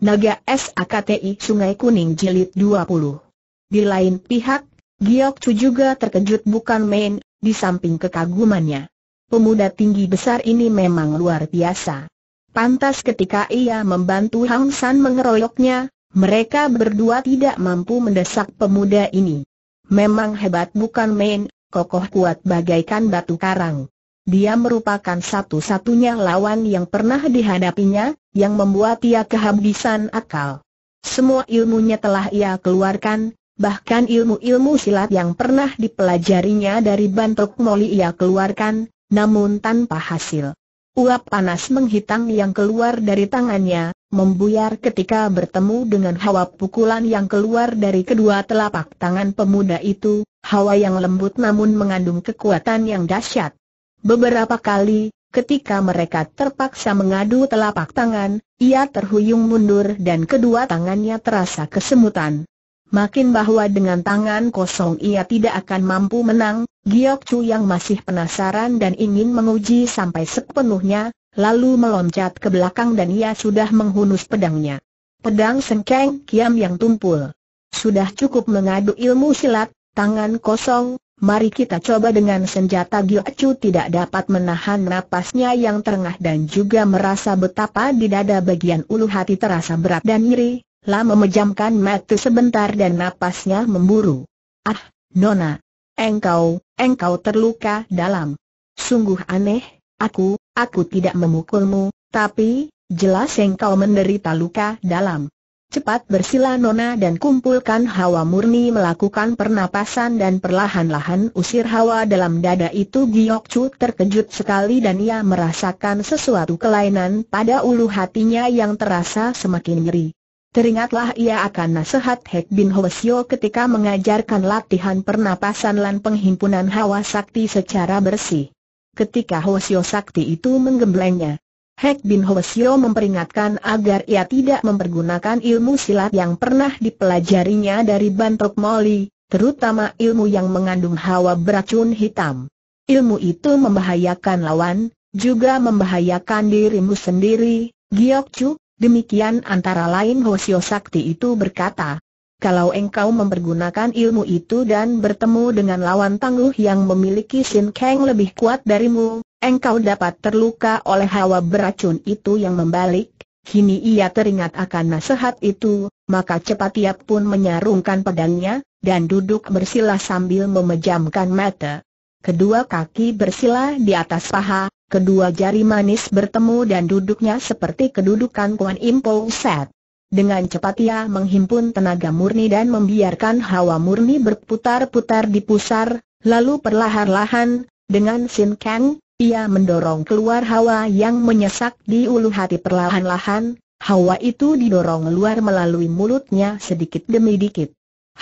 Naga SAKTI Sungai Kuning Jilid 20. Di lain pihak, Giok Chu juga terkejut bukan main, di samping kekagumannya. Pemuda tinggi besar ini memang luar biasa. Pantas ketika ia membantu Hang San mengeroyoknya, mereka berdua tidak mampu mendesak pemuda ini. Memang hebat bukan main, kokoh kuat bagaikan batu karang. Dia merupakan satu-satunya lawan yang pernah dihadapinya, yang membuat ia kehabisan akal. Semua ilmunya telah ia keluarkan, bahkan ilmu-ilmu silat yang pernah dipelajarinya dari bantok moli ia keluarkan, namun tanpa hasil. Uap panas menghitam yang keluar dari tangannya, membuyar ketika bertemu dengan hawa pukulan yang keluar dari kedua telapak tangan pemuda itu, hawa yang lembut namun mengandung kekuatan yang dahsyat. Beberapa kali, ketika mereka terpaksa mengadu telapak tangan, ia terhuyung mundur dan kedua tangannya terasa kesemutan. Makin bahwa dengan tangan kosong ia tidak akan mampu menang, Giok Chu yang masih penasaran dan ingin menguji sampai sepenuhnya, lalu meloncat ke belakang dan ia sudah menghunus pedangnya. Pedang sengkeng kiam yang tumpul. Sudah cukup mengadu ilmu silat, tangan kosong, Mari kita coba dengan senjata Gioacu tidak dapat menahan napasnya yang terengah dan juga merasa betapa di dada bagian ulu hati terasa berat dan nyeri. Lama memejamkan mata sebentar dan napasnya memburu. Ah, Nona, engkau, engkau terluka dalam. Sungguh aneh, aku, aku tidak memukulmu, tapi, jelas engkau menderita luka dalam. Cepat bersila Nona dan kumpulkan hawa murni melakukan pernapasan dan perlahan-lahan usir hawa dalam dada itu Giyok Chu terkejut sekali dan ia merasakan sesuatu kelainan pada ulu hatinya yang terasa semakin nyeri. Teringatlah ia akan nasihat Hek Bin Hwasyo ketika mengajarkan latihan pernapasan dan penghimpunan hawa sakti secara bersih. Ketika Hwasyo sakti itu menggemblengnya, Hek Bin Hwasyo memperingatkan agar ia tidak mempergunakan ilmu silat yang pernah dipelajarinya dari Bantok Moli, terutama ilmu yang mengandung hawa beracun hitam. Ilmu itu membahayakan lawan, juga membahayakan dirimu sendiri, Giok Chu, demikian antara lain Hwasyo Sakti itu berkata. Kalau engkau mempergunakan ilmu itu dan bertemu dengan lawan tangguh yang memiliki sin keng lebih kuat darimu, Engkau dapat terluka oleh hawa beracun itu yang membalik, kini ia teringat akan nasihat itu, maka cepat ia pun menyarungkan pedangnya, dan duduk bersila sambil memejamkan mata. Kedua kaki bersila di atas paha, kedua jari manis bertemu dan duduknya seperti kedudukan Kuan Impo Set. Dengan cepat ia menghimpun tenaga murni dan membiarkan hawa murni berputar-putar di pusar, lalu perlahan-lahan, dengan Sin Kang, ia mendorong keluar hawa yang menyesak di ulu hati perlahan-lahan, hawa itu didorong keluar melalui mulutnya sedikit demi sedikit.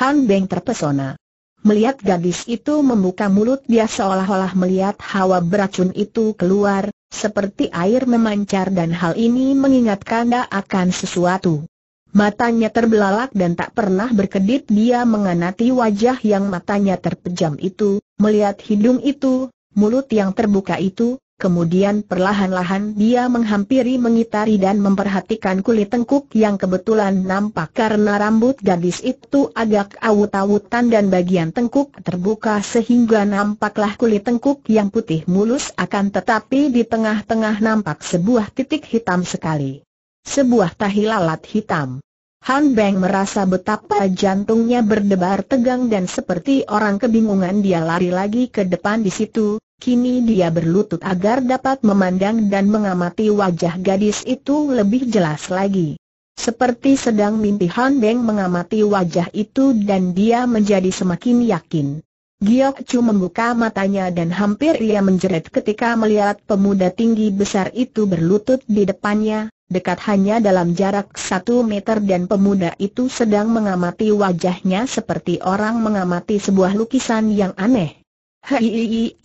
Han Beng terpesona. Melihat gadis itu membuka mulut dia seolah-olah melihat hawa beracun itu keluar, seperti air memancar dan hal ini mengingatkan dia akan sesuatu. Matanya terbelalak dan tak pernah berkedip dia menganati wajah yang matanya terpejam itu, melihat hidung itu, mulut yang terbuka itu, kemudian perlahan-lahan dia menghampiri mengitari dan memperhatikan kulit tengkuk yang kebetulan nampak karena rambut gadis itu agak awut-awutan dan bagian tengkuk terbuka sehingga nampaklah kulit tengkuk yang putih mulus akan tetapi di tengah-tengah nampak sebuah titik hitam sekali. Sebuah tahi lalat hitam. Han Beng merasa betapa jantungnya berdebar tegang dan seperti orang kebingungan dia lari lagi ke depan di situ, Kini dia berlutut agar dapat memandang dan mengamati wajah gadis itu lebih jelas lagi. Seperti sedang mimpi Han Beng mengamati wajah itu dan dia menjadi semakin yakin. Giok Chu membuka matanya dan hampir ia menjerit ketika melihat pemuda tinggi besar itu berlutut di depannya, dekat hanya dalam jarak satu meter dan pemuda itu sedang mengamati wajahnya seperti orang mengamati sebuah lukisan yang aneh. Hei,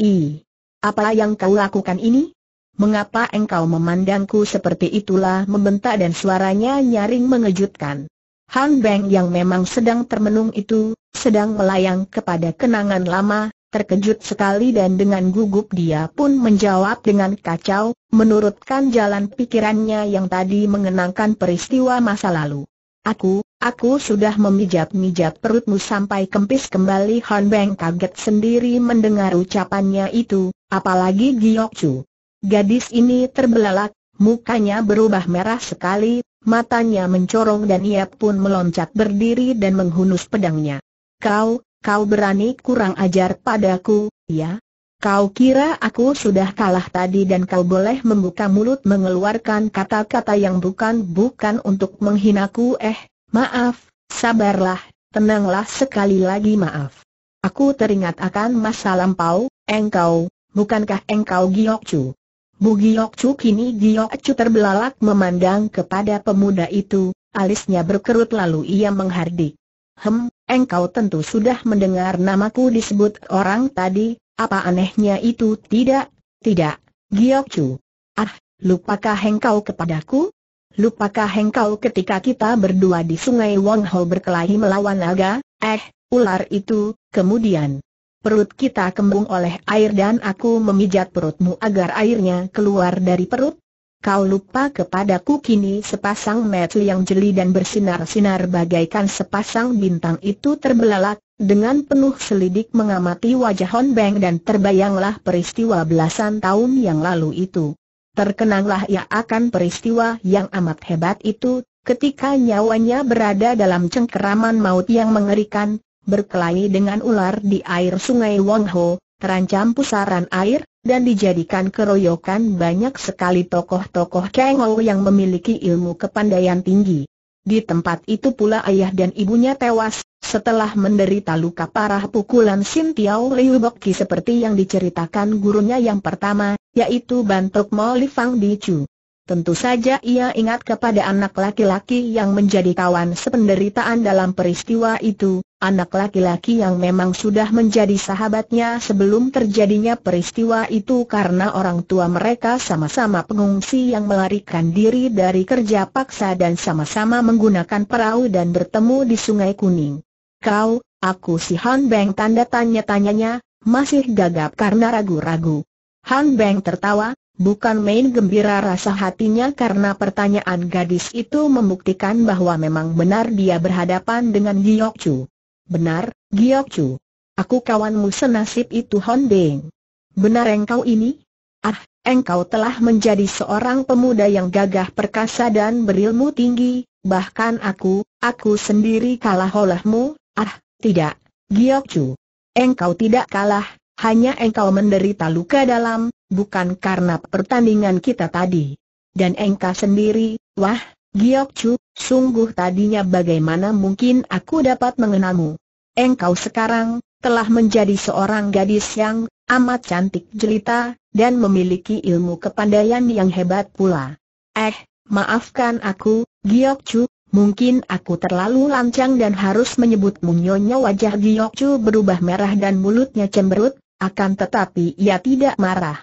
apa yang kau lakukan ini? Mengapa engkau memandangku seperti itulah membentak dan suaranya nyaring mengejutkan. Han Beng yang memang sedang termenung itu, sedang melayang kepada kenangan lama, terkejut sekali dan dengan gugup dia pun menjawab dengan kacau, menurutkan jalan pikirannya yang tadi mengenangkan peristiwa masa lalu. Aku, Aku sudah memijat-mijat perutmu sampai kempis kembali Han Beng kaget sendiri mendengar ucapannya itu, apalagi Giyok Chu. Gadis ini terbelalak, mukanya berubah merah sekali, matanya mencorong dan ia pun meloncat berdiri dan menghunus pedangnya. Kau, kau berani kurang ajar padaku, ya? Kau kira aku sudah kalah tadi dan kau boleh membuka mulut mengeluarkan kata-kata yang bukan-bukan untuk menghinaku eh? Maaf, sabarlah, tenanglah sekali lagi maaf. Aku teringat akan masa lampau, engkau, bukankah engkau giok cu? Bu giok cu kini giok cu terbelalak memandang kepada pemuda itu, alisnya berkerut lalu ia menghardik. Hem, engkau tentu sudah mendengar namaku disebut orang tadi, apa anehnya itu tidak? Tidak, giok cu. Ah, lupakah engkau kepadaku? lupakah engkau ketika kita berdua di sungai Wang Ho berkelahi melawan naga, eh, ular itu, kemudian perut kita kembung oleh air dan aku memijat perutmu agar airnya keluar dari perut? Kau lupa kepadaku kini sepasang mata yang jeli dan bersinar-sinar bagaikan sepasang bintang itu terbelalak, dengan penuh selidik mengamati wajah Hon Beng dan terbayanglah peristiwa belasan tahun yang lalu itu. Terkenanglah ia akan peristiwa yang amat hebat itu, ketika nyawanya berada dalam cengkeraman maut yang mengerikan, berkelahi dengan ular di air sungai Wongho, terancam pusaran air, dan dijadikan keroyokan banyak sekali tokoh-tokoh Kengou yang memiliki ilmu kepandaian tinggi. Di tempat itu pula ayah dan ibunya tewas, setelah menderita luka parah pukulan Sin Tiao Liu Bokki seperti yang diceritakan gurunya yang pertama, yaitu Bantok Li Fang Bicu. Tentu saja ia ingat kepada anak laki-laki yang menjadi kawan sependeritaan dalam peristiwa itu, anak laki-laki yang memang sudah menjadi sahabatnya sebelum terjadinya peristiwa itu karena orang tua mereka sama-sama pengungsi yang melarikan diri dari kerja paksa dan sama-sama menggunakan perahu dan bertemu di Sungai Kuning. Kau, aku si Han Beng tanda tanya-tanyanya, masih gagap karena ragu-ragu. Han Beng tertawa, bukan main gembira rasa hatinya karena pertanyaan gadis itu membuktikan bahwa memang benar dia berhadapan dengan Giok Chu. Benar, Giok Chu. Aku kawanmu senasib itu Han Beng. Benar engkau ini? Ah, engkau telah menjadi seorang pemuda yang gagah perkasa dan berilmu tinggi, bahkan aku, aku sendiri kalah olehmu, ah, tidak, Giok Chu. Engkau tidak kalah, hanya engkau menderita luka dalam, bukan karena pertandingan kita tadi. Dan engkau sendiri, wah, Giok Chu, sungguh tadinya bagaimana mungkin aku dapat mengenalmu. Engkau sekarang, telah menjadi seorang gadis yang amat cantik jelita, dan memiliki ilmu kepandaian yang hebat pula. Eh, maafkan aku, Giok Chu, mungkin aku terlalu lancang dan harus menyebut nyonya wajah Giok berubah merah dan mulutnya cemberut, akan tetapi ia tidak marah.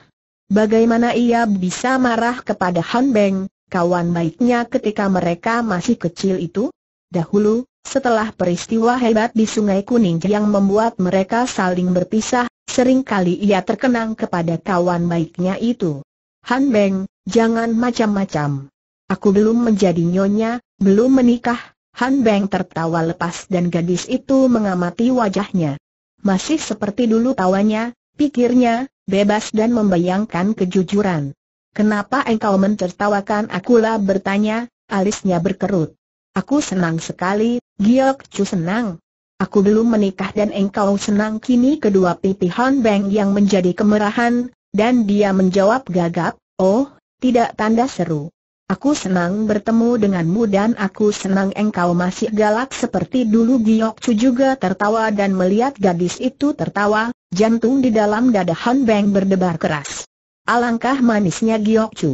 Bagaimana ia bisa marah kepada Han Beng, kawan baiknya ketika mereka masih kecil itu? Dahulu, setelah peristiwa hebat di Sungai Kuning yang membuat mereka saling berpisah, sering kali ia terkenang kepada kawan baiknya itu. Han Beng, jangan macam-macam. Aku belum menjadi nyonya, belum menikah. Han Beng tertawa lepas dan gadis itu mengamati wajahnya. Masih seperti dulu tawanya, pikirnya, bebas dan membayangkan kejujuran. Kenapa engkau mentertawakan akulah bertanya, alisnya berkerut. Aku senang sekali, Giok Chu senang. Aku belum menikah dan engkau senang kini kedua pipi Han Beng yang menjadi kemerahan, dan dia menjawab gagap, oh, tidak tanda seru. Aku senang bertemu denganmu dan aku senang engkau masih galak seperti dulu Giok Chu juga tertawa dan melihat gadis itu tertawa, jantung di dalam dada Han Beng berdebar keras. Alangkah manisnya Giok Chu.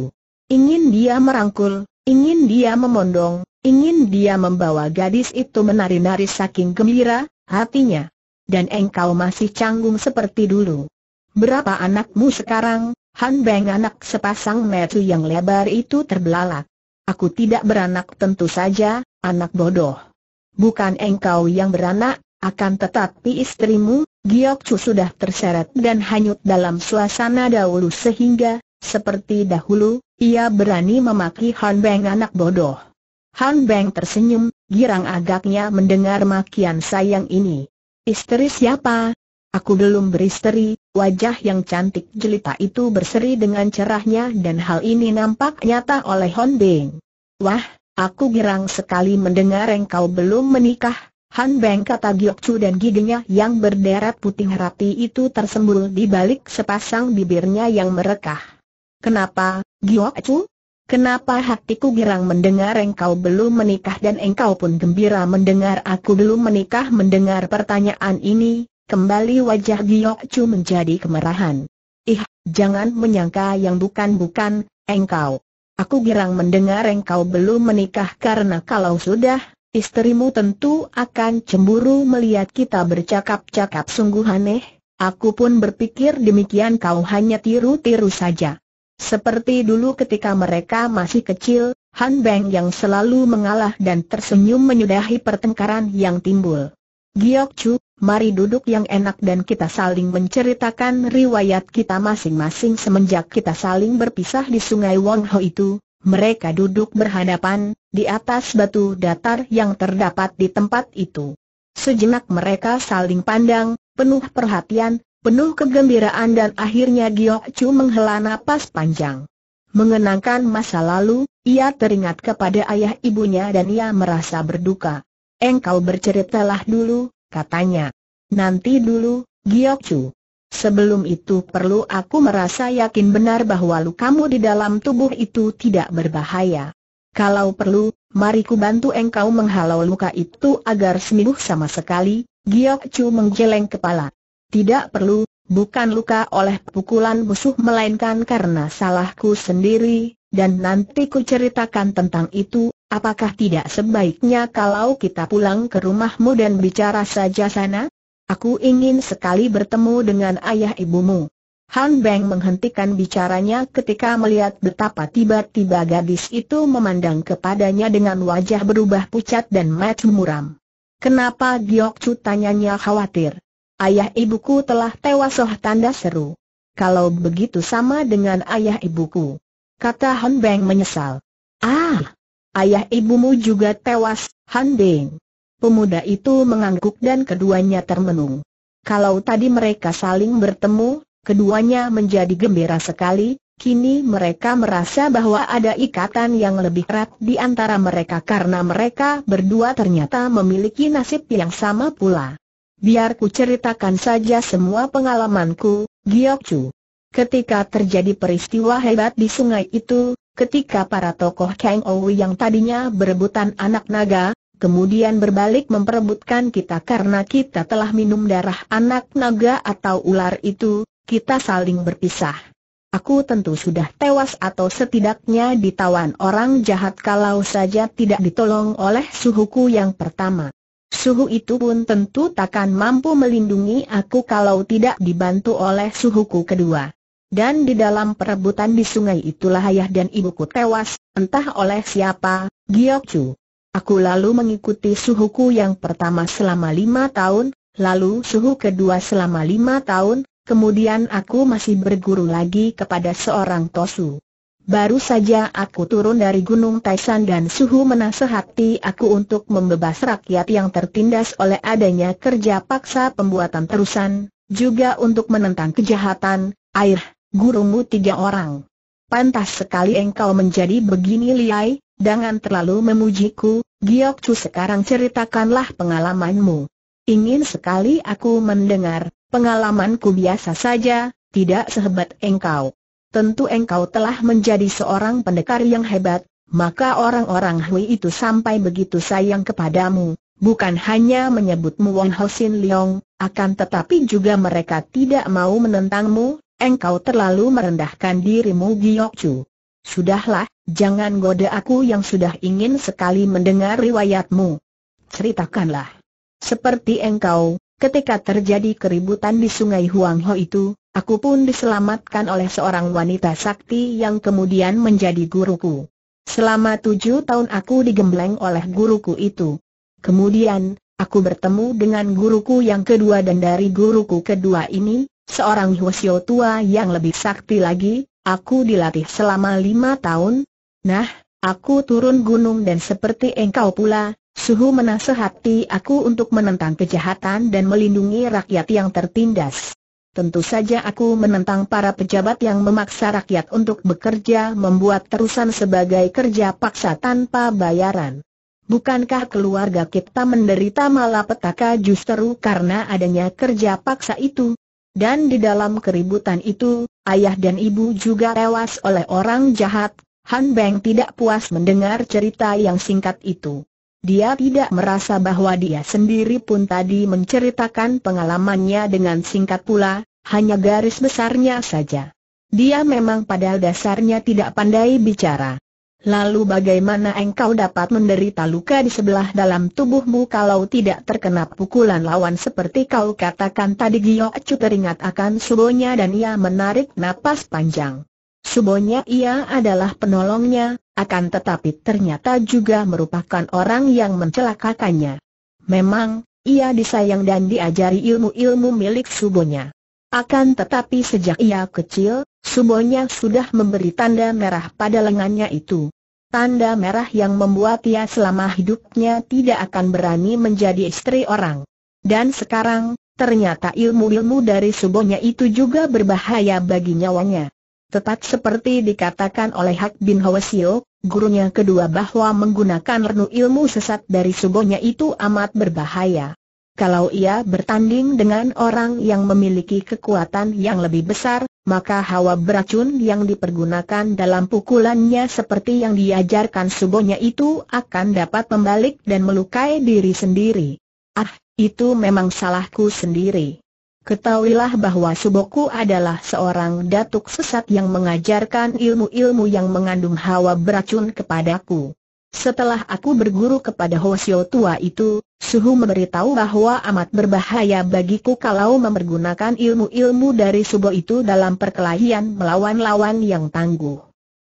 Ingin dia merangkul, ingin dia memondong, ingin dia membawa gadis itu menari-nari saking gembira, hatinya. Dan engkau masih canggung seperti dulu. Berapa anakmu sekarang, Han Beng anak sepasang metu yang lebar itu terbelalak. Aku tidak beranak tentu saja, anak bodoh. Bukan engkau yang beranak, akan tetapi istrimu, Giok Chu sudah terseret dan hanyut dalam suasana dahulu sehingga, seperti dahulu, ia berani memaki Han Beng anak bodoh. Han Beng tersenyum, girang agaknya mendengar makian sayang ini. Istri siapa, Aku belum beristri, wajah yang cantik jelita itu berseri dengan cerahnya dan hal ini nampak nyata oleh Hon Beng. Wah, aku girang sekali mendengar engkau belum menikah, Han Beng kata Chu dan giginya yang berderet putih rapi itu tersembul di balik sepasang bibirnya yang merekah. Kenapa, Chu? Kenapa hatiku girang mendengar engkau belum menikah dan engkau pun gembira mendengar aku belum menikah mendengar pertanyaan ini, Kembali wajah Giok Chu menjadi kemerahan. Ih, jangan menyangka yang bukan-bukan, engkau. Aku girang mendengar engkau belum menikah karena kalau sudah, istrimu tentu akan cemburu melihat kita bercakap-cakap sungguh aneh. Aku pun berpikir demikian kau hanya tiru-tiru saja. Seperti dulu ketika mereka masih kecil, Han Beng yang selalu mengalah dan tersenyum menyudahi pertengkaran yang timbul. Giok Chu, mari duduk yang enak dan kita saling menceritakan riwayat kita masing-masing semenjak kita saling berpisah di sungai Wong Ho itu. Mereka duduk berhadapan, di atas batu datar yang terdapat di tempat itu. Sejenak mereka saling pandang, penuh perhatian, penuh kegembiraan dan akhirnya Giok Chu menghela napas panjang. Mengenangkan masa lalu, ia teringat kepada ayah ibunya dan ia merasa berduka. Engkau berceritalah dulu, katanya. Nanti dulu, Giokcu. Sebelum itu perlu aku merasa yakin benar bahwa lukamu di dalam tubuh itu tidak berbahaya. Kalau perlu, mari ku bantu engkau menghalau luka itu agar sembuh sama sekali, Giokcu menggeleng kepala. Tidak perlu, bukan luka oleh pukulan musuh melainkan karena salahku sendiri, dan nanti ku ceritakan tentang itu, Apakah tidak sebaiknya kalau kita pulang ke rumahmu dan bicara saja sana? Aku ingin sekali bertemu dengan ayah ibumu. Han Beng menghentikan bicaranya ketika melihat betapa tiba-tiba gadis itu memandang kepadanya dengan wajah berubah pucat dan mat muram. Kenapa Giok Chu tanyanya khawatir? Ayah ibuku telah tewas soh tanda seru. Kalau begitu sama dengan ayah ibuku. Kata Han Beng menyesal. Ah, ayah ibumu juga tewas, Han Deng. Pemuda itu mengangguk dan keduanya termenung. Kalau tadi mereka saling bertemu, keduanya menjadi gembira sekali, kini mereka merasa bahwa ada ikatan yang lebih erat di antara mereka karena mereka berdua ternyata memiliki nasib yang sama pula. Biar ku ceritakan saja semua pengalamanku, Giok Ketika terjadi peristiwa hebat di sungai itu, Ketika para tokoh Kang Ou yang tadinya berebutan anak naga, kemudian berbalik memperebutkan kita karena kita telah minum darah anak naga atau ular itu, kita saling berpisah. Aku tentu sudah tewas atau setidaknya ditawan orang jahat kalau saja tidak ditolong oleh suhuku yang pertama. Suhu itu pun tentu takkan mampu melindungi aku kalau tidak dibantu oleh suhuku kedua. Dan di dalam perebutan di sungai itulah ayah dan ibuku tewas, entah oleh siapa, Giyok Chu. Aku lalu mengikuti suhuku yang pertama selama lima tahun, lalu suhu kedua selama lima tahun, kemudian aku masih berguru lagi kepada seorang Tosu. Baru saja aku turun dari Gunung Taisan dan Suhu menasehati aku untuk membebas rakyat yang tertindas oleh adanya kerja paksa pembuatan terusan, juga untuk menentang kejahatan, air, gurumu tiga orang. Pantas sekali engkau menjadi begini liai, jangan terlalu memujiku, Giok Chu sekarang ceritakanlah pengalamanmu. Ingin sekali aku mendengar, pengalamanku biasa saja, tidak sehebat engkau. Tentu engkau telah menjadi seorang pendekar yang hebat, maka orang-orang Hui itu sampai begitu sayang kepadamu, bukan hanya menyebutmu Ho Sin Leong, akan tetapi juga mereka tidak mau menentangmu, Engkau terlalu merendahkan dirimu Chu. Sudahlah, jangan goda aku yang sudah ingin sekali mendengar riwayatmu. Ceritakanlah. Seperti engkau, ketika terjadi keributan di sungai Huangho itu, aku pun diselamatkan oleh seorang wanita sakti yang kemudian menjadi guruku. Selama tujuh tahun aku digembleng oleh guruku itu. Kemudian, aku bertemu dengan guruku yang kedua dan dari guruku kedua ini, seorang Hwasyo tua yang lebih sakti lagi, aku dilatih selama lima tahun. Nah, aku turun gunung dan seperti engkau pula, suhu menasehati aku untuk menentang kejahatan dan melindungi rakyat yang tertindas. Tentu saja aku menentang para pejabat yang memaksa rakyat untuk bekerja membuat terusan sebagai kerja paksa tanpa bayaran. Bukankah keluarga kita menderita malapetaka justru karena adanya kerja paksa itu? Dan di dalam keributan itu, ayah dan ibu juga tewas oleh orang jahat. Han Beng tidak puas mendengar cerita yang singkat itu. Dia tidak merasa bahwa dia sendiri pun tadi menceritakan pengalamannya dengan singkat pula, hanya garis besarnya saja. Dia memang pada dasarnya tidak pandai bicara. Lalu bagaimana engkau dapat menderita luka di sebelah dalam tubuhmu kalau tidak terkena pukulan lawan seperti kau katakan tadi Gio Acu teringat akan subonya dan ia menarik napas panjang. Subonya ia adalah penolongnya, akan tetapi ternyata juga merupakan orang yang mencelakakannya. Memang, ia disayang dan diajari ilmu-ilmu milik subonya. Akan tetapi sejak ia kecil, semuanya sudah memberi tanda merah pada lengannya itu. Tanda merah yang membuat ia selama hidupnya tidak akan berani menjadi istri orang. Dan sekarang, ternyata ilmu-ilmu dari subonya itu juga berbahaya bagi nyawanya. Tepat seperti dikatakan oleh Hak Bin Hawasio, gurunya kedua bahwa menggunakan renu ilmu sesat dari subonya itu amat berbahaya kalau ia bertanding dengan orang yang memiliki kekuatan yang lebih besar, maka hawa beracun yang dipergunakan dalam pukulannya seperti yang diajarkan subonya itu akan dapat membalik dan melukai diri sendiri. Ah, itu memang salahku sendiri. Ketahuilah bahwa Suboku adalah seorang datuk sesat yang mengajarkan ilmu-ilmu yang mengandung hawa beracun kepadaku. Setelah aku berguru kepada Hoshio tua itu, Suhu memberitahu bahwa amat berbahaya bagiku kalau mempergunakan ilmu-ilmu dari Subo itu dalam perkelahian melawan lawan yang tangguh.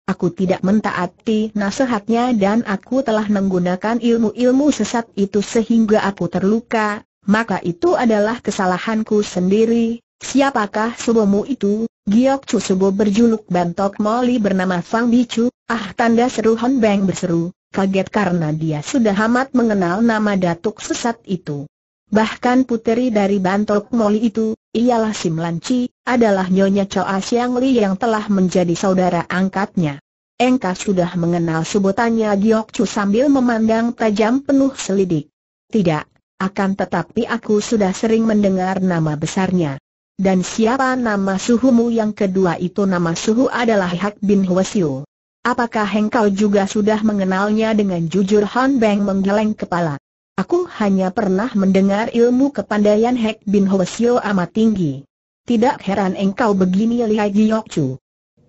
Aku tidak mentaati nasihatnya dan aku telah menggunakan ilmu-ilmu sesat itu sehingga aku terluka, maka itu adalah kesalahanku sendiri. Siapakah subomu itu? Giok Chu Subo berjuluk Bantok Moli bernama Fang Bicu, ah tanda seru Hon Beng berseru, kaget karena dia sudah amat mengenal nama datuk sesat itu. Bahkan puteri dari Bantok Moli itu, ialah Sim Lanci, adalah Nyonya Choa Siang Li yang telah menjadi saudara angkatnya. Engka sudah mengenal sebutannya, Giok Chu sambil memandang tajam penuh selidik. Tidak, akan tetapi aku sudah sering mendengar nama besarnya. Dan siapa nama suhumu yang kedua itu nama suhu adalah Hak bin Hwasyu. Apakah engkau juga sudah mengenalnya dengan jujur Han Beng menggeleng kepala. Aku hanya pernah mendengar ilmu kepandaian Hek Bin Hwasyo amat tinggi. Tidak heran engkau begini lihai giyok Chu.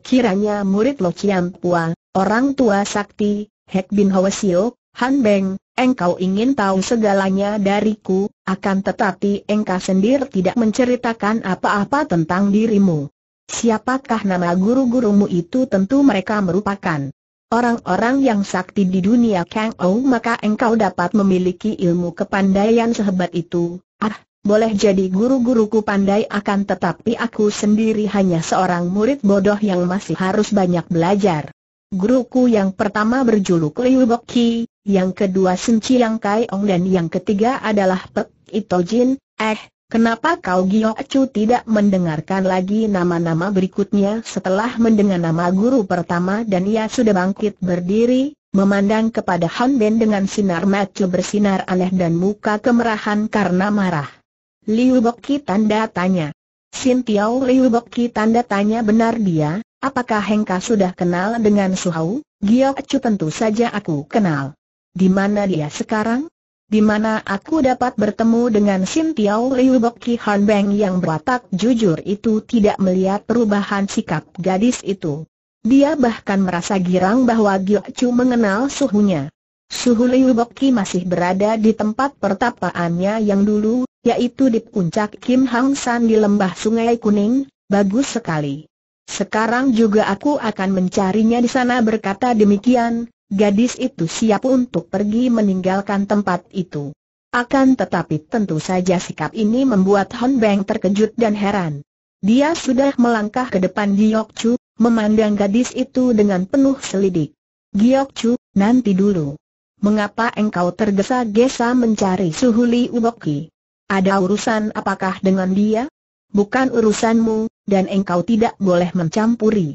Kiranya murid Lo Chiam Pua, orang tua sakti, Hek Bin Hwasyo, Han Beng, engkau ingin tahu segalanya dariku, akan tetapi engkau sendiri tidak menceritakan apa-apa tentang dirimu. Siapakah nama guru-gurumu itu tentu mereka merupakan orang-orang yang sakti di dunia Kang Ou maka engkau dapat memiliki ilmu kepandaian sehebat itu. Ah, boleh jadi guru-guruku pandai akan tetapi aku sendiri hanya seorang murid bodoh yang masih harus banyak belajar. Guruku yang pertama berjuluk Liu Boki, yang kedua Sun Chiang Kai Ong dan yang ketiga adalah Pek Jin, eh, Kenapa kau Gio Acu tidak mendengarkan lagi nama-nama berikutnya setelah mendengar nama guru pertama dan ia sudah bangkit berdiri, memandang kepada Han Ben dengan sinar mata bersinar aneh dan muka kemerahan karena marah. Liu Boki tanda tanya. Sin Tiao Liu Boki tanda tanya benar dia, apakah Hengka sudah kenal dengan Su Gio Acu tentu saja aku kenal. Di mana dia sekarang? di mana aku dapat bertemu dengan Sin Tiao Liu Bok Ki Han Beng yang berwatak jujur itu tidak melihat perubahan sikap gadis itu. Dia bahkan merasa girang bahwa Giok Chu mengenal suhunya. Suhu Liu Bok Ki masih berada di tempat pertapaannya yang dulu, yaitu di puncak Kim Hang San di lembah Sungai Kuning, bagus sekali. Sekarang juga aku akan mencarinya di sana berkata demikian, gadis itu siap untuk pergi meninggalkan tempat itu. Akan tetapi tentu saja sikap ini membuat Hon Beng terkejut dan heran. Dia sudah melangkah ke depan Giok Chu, memandang gadis itu dengan penuh selidik. Giok Chu, nanti dulu. Mengapa engkau tergesa-gesa mencari Suhuli Uboki? Ada urusan apakah dengan dia? Bukan urusanmu, dan engkau tidak boleh mencampuri.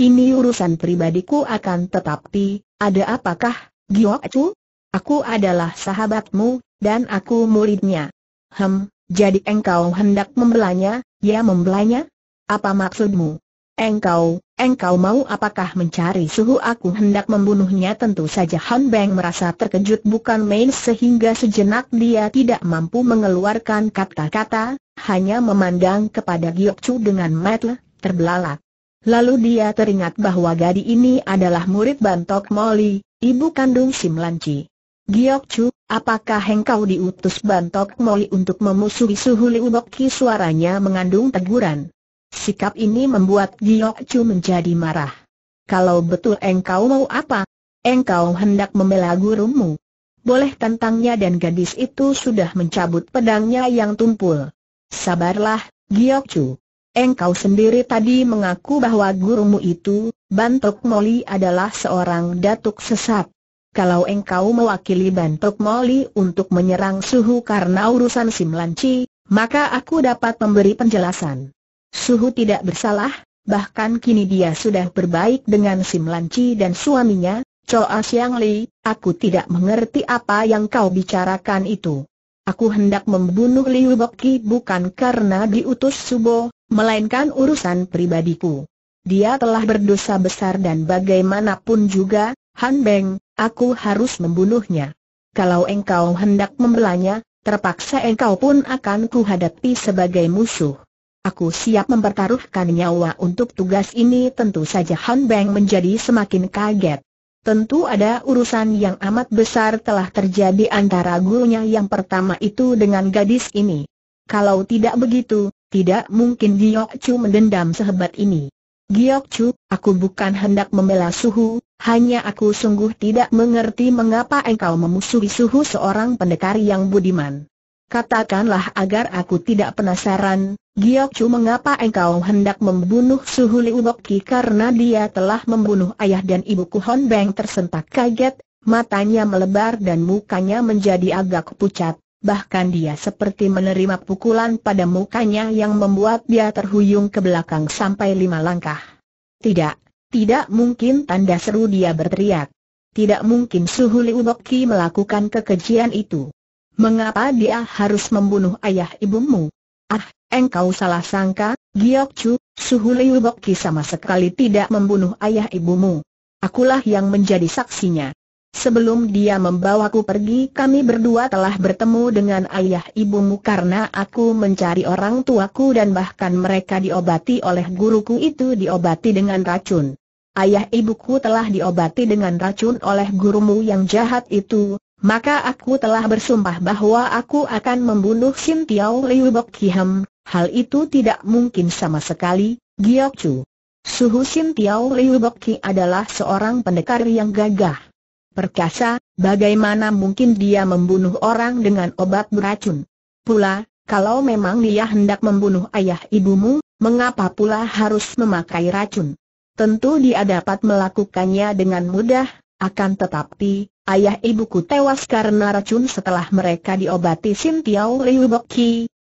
Ini urusan pribadiku akan tetapi, ada apakah, Giok Chu? Aku adalah sahabatmu, dan aku muridnya. Hem, jadi engkau hendak membelanya, ya membelanya? Apa maksudmu? Engkau, engkau mau apakah mencari suhu aku hendak membunuhnya tentu saja Han Beng merasa terkejut bukan main sehingga sejenak dia tidak mampu mengeluarkan kata-kata, hanya memandang kepada Giok Chu dengan mata terbelalak. Lalu dia teringat bahwa Gadi ini adalah murid Bantok Moli, ibu kandung Simlanci. Giok Chu, apakah engkau diutus Bantok Moli untuk memusuhi Suhu Liu suaranya mengandung teguran. Sikap ini membuat Giok Chu menjadi marah. Kalau betul engkau mau apa? Engkau hendak membela gurumu. Boleh tantangnya dan gadis itu sudah mencabut pedangnya yang tumpul. Sabarlah, Giok Chu. Engkau sendiri tadi mengaku bahwa gurumu itu, Bantok Moli adalah seorang datuk sesat. Kalau engkau mewakili Bantok Moli untuk menyerang Suhu karena urusan Simlanci, maka aku dapat memberi penjelasan. Suhu tidak bersalah, bahkan kini dia sudah berbaik dengan Simlanci dan suaminya, Choa Siang Li, aku tidak mengerti apa yang kau bicarakan itu. Aku hendak membunuh Liu Boki bukan karena diutus Subo, melainkan urusan pribadiku. Dia telah berdosa besar dan bagaimanapun juga, Han Beng, aku harus membunuhnya. Kalau engkau hendak membelanya, terpaksa engkau pun akan kuhadapi sebagai musuh. Aku siap mempertaruhkan nyawa untuk tugas ini tentu saja Han Beng menjadi semakin kaget. Tentu ada urusan yang amat besar telah terjadi antara gurunya yang pertama itu dengan gadis ini. Kalau tidak begitu, tidak mungkin Giok Chu mendendam sehebat ini. Giok Chu, aku bukan hendak membela Suhu, hanya aku sungguh tidak mengerti mengapa engkau memusuhi Suhu seorang pendekar yang budiman. Katakanlah agar aku tidak penasaran, Giok Chu mengapa engkau hendak membunuh Suhu Liu Bok Ki karena dia telah membunuh ayah dan ibuku Hon Beng tersentak kaget, matanya melebar dan mukanya menjadi agak pucat bahkan dia seperti menerima pukulan pada mukanya yang membuat dia terhuyung ke belakang sampai lima langkah. Tidak, tidak mungkin tanda seru dia berteriak. Tidak mungkin Suhu Liu Boki melakukan kekejian itu. Mengapa dia harus membunuh ayah ibumu? Ah, engkau salah sangka, Giok Chu, Suhu Liu Boki sama sekali tidak membunuh ayah ibumu. Akulah yang menjadi saksinya. Sebelum dia membawaku pergi kami berdua telah bertemu dengan ayah ibumu karena aku mencari orang tuaku dan bahkan mereka diobati oleh guruku itu diobati dengan racun. Ayah ibuku telah diobati dengan racun oleh gurumu yang jahat itu, maka aku telah bersumpah bahwa aku akan membunuh Sin Tiao Liu Bok Kiham, hal itu tidak mungkin sama sekali, Giok Chu. Suhu Sin Tiao Liu Bok Ki adalah seorang pendekar yang gagah perkasa, bagaimana mungkin dia membunuh orang dengan obat beracun? Pula, kalau memang dia hendak membunuh ayah ibumu, mengapa pula harus memakai racun? Tentu dia dapat melakukannya dengan mudah, akan tetapi, ayah ibuku tewas karena racun setelah mereka diobati Sintiau Tiao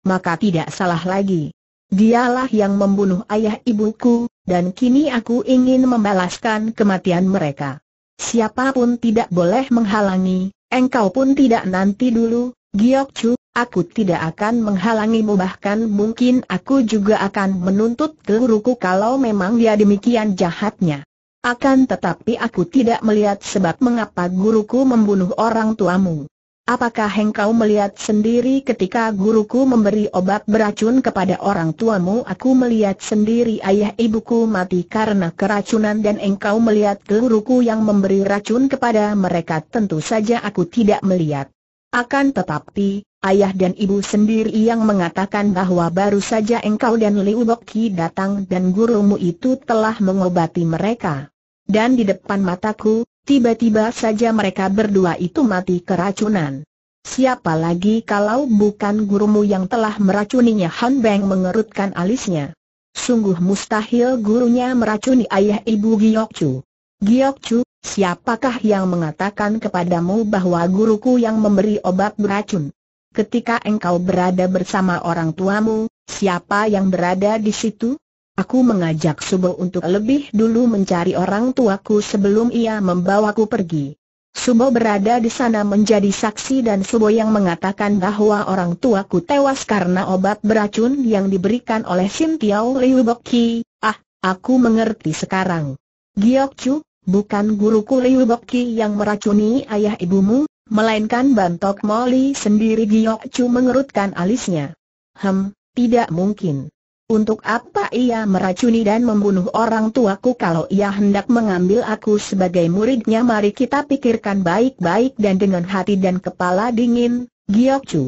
maka tidak salah lagi. Dialah yang membunuh ayah ibuku, dan kini aku ingin membalaskan kematian mereka. Siapapun tidak boleh menghalangi, engkau pun tidak nanti dulu, Giok Chu, aku tidak akan menghalangimu bahkan mungkin aku juga akan menuntut guruku kalau memang dia demikian jahatnya. Akan tetapi aku tidak melihat sebab mengapa guruku membunuh orang tuamu. Apakah engkau melihat sendiri ketika guruku memberi obat beracun kepada orang tuamu Aku melihat sendiri ayah ibuku mati karena keracunan dan engkau melihat guruku yang memberi racun kepada mereka Tentu saja aku tidak melihat Akan tetapi, ayah dan ibu sendiri yang mengatakan bahwa baru saja engkau dan Liu Boki datang dan gurumu itu telah mengobati mereka Dan di depan mataku, Tiba-tiba saja mereka berdua itu mati keracunan. Siapa lagi kalau bukan gurumu yang telah meracuninya Han Beng mengerutkan alisnya. Sungguh mustahil gurunya meracuni ayah ibu Giokcu. Giokcu, siapakah yang mengatakan kepadamu bahwa guruku yang memberi obat beracun? Ketika engkau berada bersama orang tuamu, siapa yang berada di situ? Aku mengajak Subo untuk lebih dulu mencari orang tuaku sebelum ia membawaku pergi. Subo berada di sana menjadi saksi dan Subo yang mengatakan bahwa orang tuaku tewas karena obat beracun yang diberikan oleh Sim Tiao Liu Boki. Ah, aku mengerti sekarang. Giok Chu, bukan guruku Liu Boki yang meracuni ayah ibumu, melainkan Bantok Moli sendiri Giok Chu mengerutkan alisnya. Hem, tidak mungkin. Untuk apa ia meracuni dan membunuh orang tuaku kalau ia hendak mengambil aku sebagai muridnya mari kita pikirkan baik-baik dan dengan hati dan kepala dingin, Giok Chu.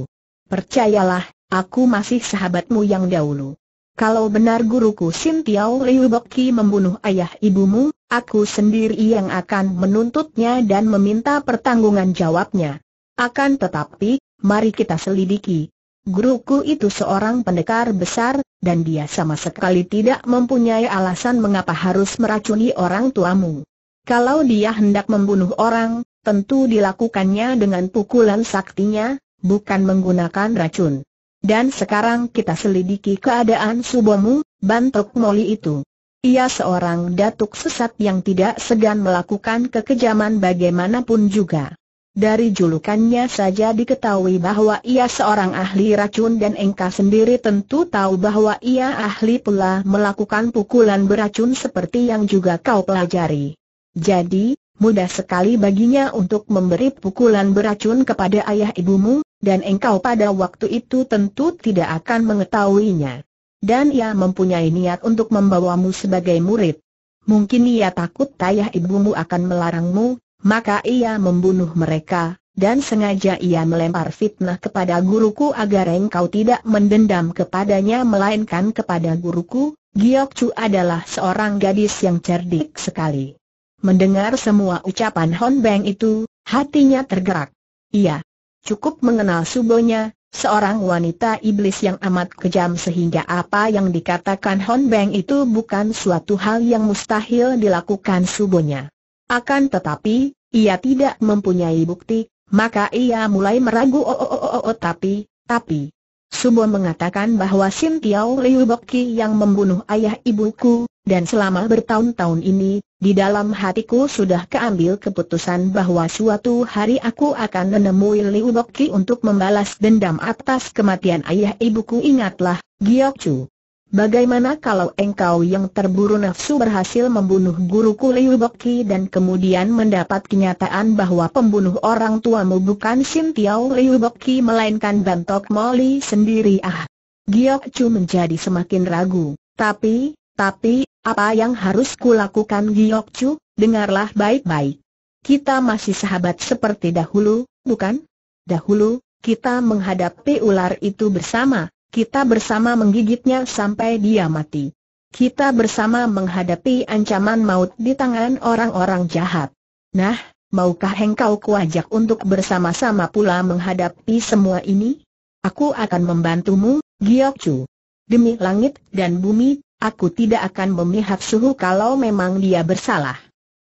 Percayalah, aku masih sahabatmu yang dahulu. Kalau benar guruku Sim Tiao Liu Boki membunuh ayah ibumu, aku sendiri yang akan menuntutnya dan meminta pertanggungan jawabnya. Akan tetapi, mari kita selidiki. Guruku itu seorang pendekar besar, dan dia sama sekali tidak mempunyai alasan mengapa harus meracuni orang tuamu. Kalau dia hendak membunuh orang, tentu dilakukannya dengan pukulan saktinya, bukan menggunakan racun. Dan sekarang kita selidiki keadaan Subomu, bantok Moli itu. Ia seorang datuk sesat yang tidak segan melakukan kekejaman bagaimanapun juga. Dari julukannya saja diketahui bahwa ia seorang ahli racun dan engkau sendiri tentu tahu bahwa ia ahli pula melakukan pukulan beracun seperti yang juga kau pelajari. Jadi, mudah sekali baginya untuk memberi pukulan beracun kepada ayah ibumu, dan engkau pada waktu itu tentu tidak akan mengetahuinya. Dan ia mempunyai niat untuk membawamu sebagai murid. Mungkin ia takut ayah ibumu akan melarangmu, maka ia membunuh mereka, dan sengaja ia melempar fitnah kepada guruku agar engkau tidak mendendam kepadanya melainkan kepada guruku, Giyok Chu adalah seorang gadis yang cerdik sekali. Mendengar semua ucapan Hon Beng itu, hatinya tergerak. Ia cukup mengenal subonya, seorang wanita iblis yang amat kejam sehingga apa yang dikatakan Hon Beng itu bukan suatu hal yang mustahil dilakukan subonya. Akan tetapi, ia tidak mempunyai bukti, maka ia mulai meragu oh oh oh oh, oh tapi, tapi. Subo mengatakan bahwa Sim Tiao Liu Boki yang membunuh ayah ibuku, dan selama bertahun-tahun ini, di dalam hatiku sudah keambil keputusan bahwa suatu hari aku akan menemui Liu Boki untuk membalas dendam atas kematian ayah ibuku ingatlah, Giok Chu. Bagaimana kalau engkau yang terburu nafsu berhasil membunuh guruku Liu Boki dan kemudian mendapat kenyataan bahwa pembunuh orang tuamu bukan Sim Tiao Liu Boki melainkan Bantok Moli sendiri ah. Giok Chu menjadi semakin ragu, tapi, tapi, apa yang harus kulakukan Giok Chu, dengarlah baik-baik. Kita masih sahabat seperti dahulu, bukan? Dahulu, kita menghadapi ular itu bersama, kita bersama menggigitnya sampai dia mati. Kita bersama menghadapi ancaman maut di tangan orang-orang jahat. Nah, maukah engkau kuajak untuk bersama-sama pula menghadapi semua ini? Aku akan membantumu, Giok Chu. Demi langit dan bumi, aku tidak akan memihak suhu kalau memang dia bersalah.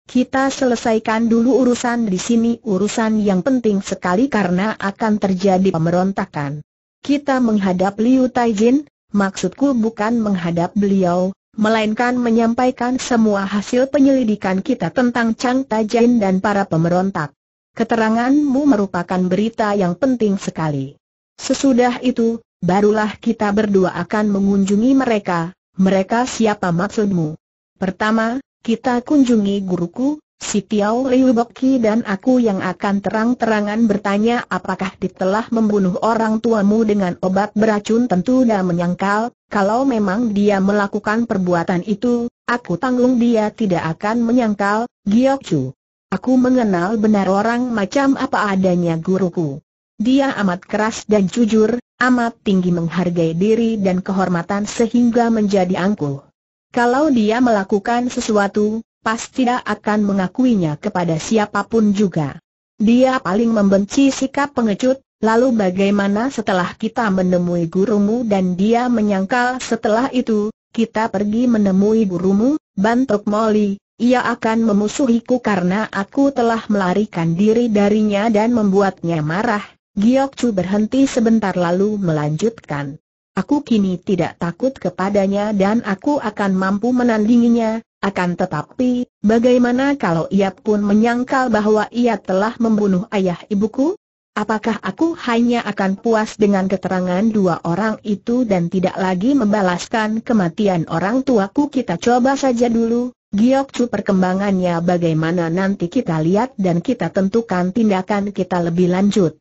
Kita selesaikan dulu urusan di sini urusan yang penting sekali karena akan terjadi pemberontakan kita menghadap Liu Taijin, maksudku bukan menghadap beliau, melainkan menyampaikan semua hasil penyelidikan kita tentang Chang Taijin dan para pemberontak. Keteranganmu merupakan berita yang penting sekali. Sesudah itu, barulah kita berdua akan mengunjungi mereka. Mereka siapa maksudmu? Pertama, kita kunjungi guruku, Si Tiao Liu Boki dan aku yang akan terang-terangan bertanya apakah ditelah membunuh orang tuamu dengan obat beracun tentu dah menyangkal, kalau memang dia melakukan perbuatan itu, aku tanggung dia tidak akan menyangkal, Giok Chu. Aku mengenal benar orang macam apa adanya guruku. Dia amat keras dan jujur, amat tinggi menghargai diri dan kehormatan sehingga menjadi angkuh. Kalau dia melakukan sesuatu, pasti tidak akan mengakuinya kepada siapapun juga. Dia paling membenci sikap pengecut, lalu bagaimana setelah kita menemui gurumu dan dia menyangkal setelah itu, kita pergi menemui gurumu, bantuk Molly, ia akan memusuhiku karena aku telah melarikan diri darinya dan membuatnya marah. Giyok Chu berhenti sebentar lalu melanjutkan. Aku kini tidak takut kepadanya dan aku akan mampu menandinginya, akan tetapi, bagaimana kalau ia pun menyangkal bahwa ia telah membunuh ayah ibuku? Apakah aku hanya akan puas dengan keterangan dua orang itu dan tidak lagi membalaskan kematian orang tuaku? Kita coba saja dulu, Giok cu perkembangannya bagaimana nanti kita lihat dan kita tentukan tindakan kita lebih lanjut.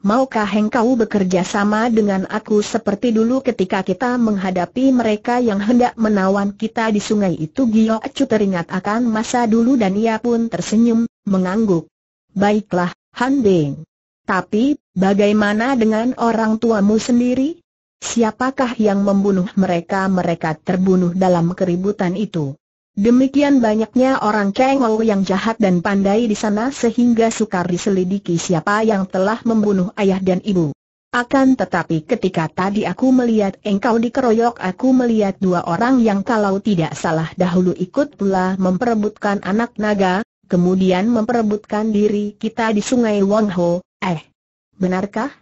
Maukah engkau bekerja sama dengan aku seperti dulu ketika kita menghadapi mereka yang hendak menawan kita di sungai itu Gio Acu teringat akan masa dulu dan ia pun tersenyum, mengangguk. Baiklah, Han Beng. Tapi, bagaimana dengan orang tuamu sendiri? Siapakah yang membunuh mereka? Mereka terbunuh dalam keributan itu. Demikian banyaknya orang cengol yang jahat dan pandai di sana sehingga sukar diselidiki siapa yang telah membunuh ayah dan ibu. Akan tetapi ketika tadi aku melihat engkau dikeroyok aku melihat dua orang yang kalau tidak salah dahulu ikut pula memperebutkan anak naga, kemudian memperebutkan diri kita di sungai Wangho, eh. Benarkah?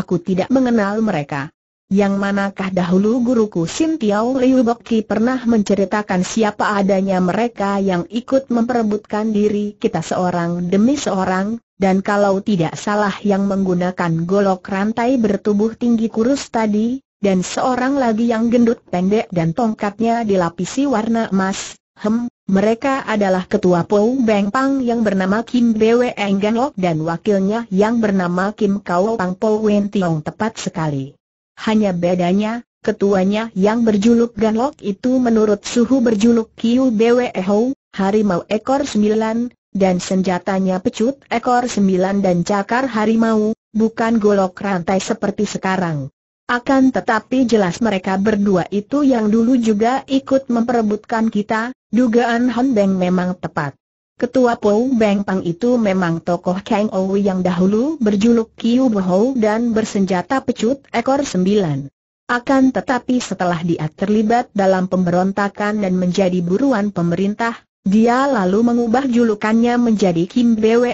Aku tidak mengenal mereka yang manakah dahulu guruku Sin Tiao Liu Bokki pernah menceritakan siapa adanya mereka yang ikut memperebutkan diri kita seorang demi seorang, dan kalau tidak salah yang menggunakan golok rantai bertubuh tinggi kurus tadi, dan seorang lagi yang gendut pendek dan tongkatnya dilapisi warna emas, hem, mereka adalah ketua Pou Beng Pang yang bernama Kim Bwe Lok dan wakilnya yang bernama Kim Kau Pang Pou Wen Tiong tepat sekali. Hanya bedanya, ketuanya yang berjuluk Ganlok itu menurut suhu berjuluk Kiu Bwe Hou, harimau ekor sembilan, dan senjatanya pecut ekor sembilan dan cakar harimau, bukan golok rantai seperti sekarang. Akan tetapi jelas mereka berdua itu yang dulu juga ikut memperebutkan kita, dugaan Hon Beng memang tepat. Ketua Pou Beng Pang itu memang tokoh Kang Owi yang dahulu berjuluk Kiu Bohou dan bersenjata pecut ekor sembilan. Akan tetapi setelah dia terlibat dalam pemberontakan dan menjadi buruan pemerintah, dia lalu mengubah julukannya menjadi Kim Bwe.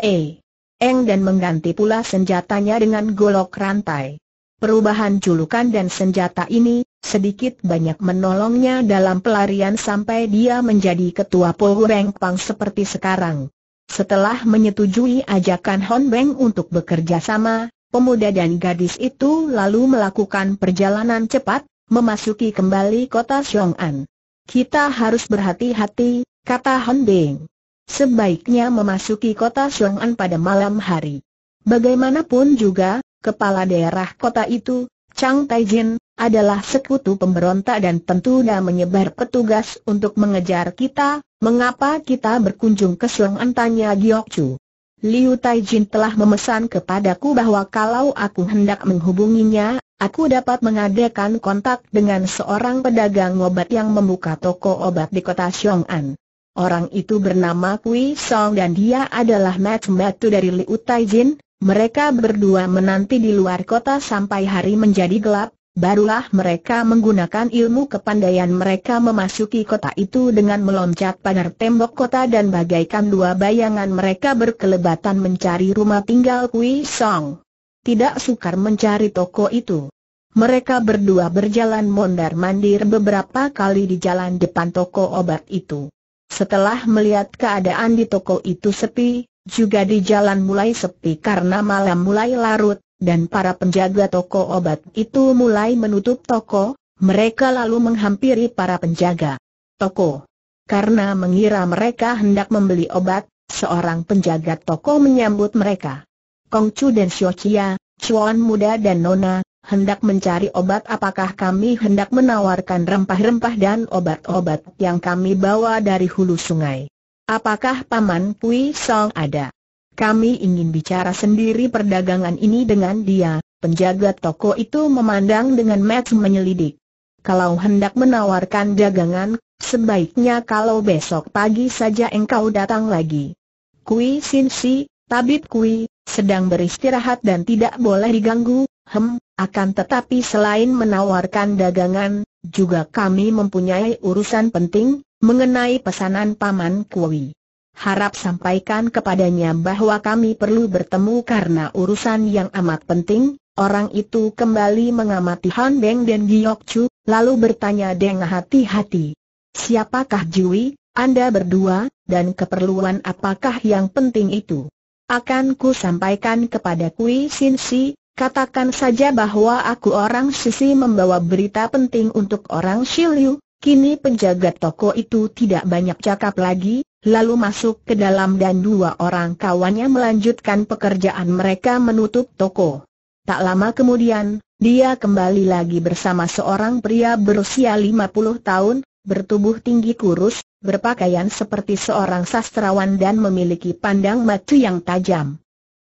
Eng dan mengganti pula senjatanya dengan golok rantai. Perubahan julukan dan senjata ini, sedikit banyak menolongnya dalam pelarian sampai dia menjadi ketua Pol Pang seperti sekarang. Setelah menyetujui ajakan Hon Beng untuk bekerja sama, pemuda dan gadis itu lalu melakukan perjalanan cepat, memasuki kembali kota Xiong'an. Kita harus berhati-hati, kata Hon Beng. Sebaiknya memasuki kota Xiong'an pada malam hari. Bagaimanapun juga, kepala daerah kota itu, Chang Taijin, adalah sekutu pemberontak dan tentunya menyebar petugas untuk mengejar kita, mengapa kita berkunjung ke Siong tanya Giok Chu. Liu Taijin telah memesan kepadaku bahwa kalau aku hendak menghubunginya, aku dapat mengadakan kontak dengan seorang pedagang obat yang membuka toko obat di kota Xiong'an. Orang itu bernama Kui Song dan dia adalah match batu dari Liu Taijin, mereka berdua menanti di luar kota sampai hari menjadi gelap, barulah mereka menggunakan ilmu kepandaian mereka memasuki kota itu dengan meloncat pagar tembok kota dan bagaikan dua bayangan mereka berkelebatan mencari rumah tinggal Kui Song. Tidak sukar mencari toko itu. Mereka berdua berjalan mondar-mandir beberapa kali di jalan depan toko obat itu. Setelah melihat keadaan di toko itu sepi, juga di jalan mulai sepi karena malam mulai larut, dan para penjaga toko obat itu mulai menutup toko, mereka lalu menghampiri para penjaga toko. Karena mengira mereka hendak membeli obat, seorang penjaga toko menyambut mereka. Kong Chu dan Xiao Chia, Chuan muda dan Nona, hendak mencari obat apakah kami hendak menawarkan rempah-rempah dan obat-obat yang kami bawa dari hulu sungai. Apakah Paman Pui Song ada? Kami ingin bicara sendiri perdagangan ini dengan dia, penjaga toko itu memandang dengan match menyelidik. Kalau hendak menawarkan dagangan, sebaiknya kalau besok pagi saja engkau datang lagi. Kui Sin Si, tabib Kui, sedang beristirahat dan tidak boleh diganggu, hem, akan tetapi selain menawarkan dagangan, juga kami mempunyai urusan penting, Mengenai pesanan Paman Kui. Harap sampaikan kepadanya bahwa kami perlu bertemu karena urusan yang amat penting. Orang itu kembali mengamati Han Beng dan Giok Chu, lalu bertanya dengan hati-hati. Siapakah Jui, Anda berdua, dan keperluan apakah yang penting itu? Akan ku sampaikan kepada Kui Sin Si, katakan saja bahwa aku orang sisi membawa berita penting untuk orang Shiliu, Kini penjaga toko itu tidak banyak cakap lagi, lalu masuk ke dalam dan dua orang kawannya melanjutkan pekerjaan mereka menutup toko. Tak lama kemudian, dia kembali lagi bersama seorang pria berusia 50 tahun, bertubuh tinggi kurus, berpakaian seperti seorang sastrawan dan memiliki pandang mata yang tajam.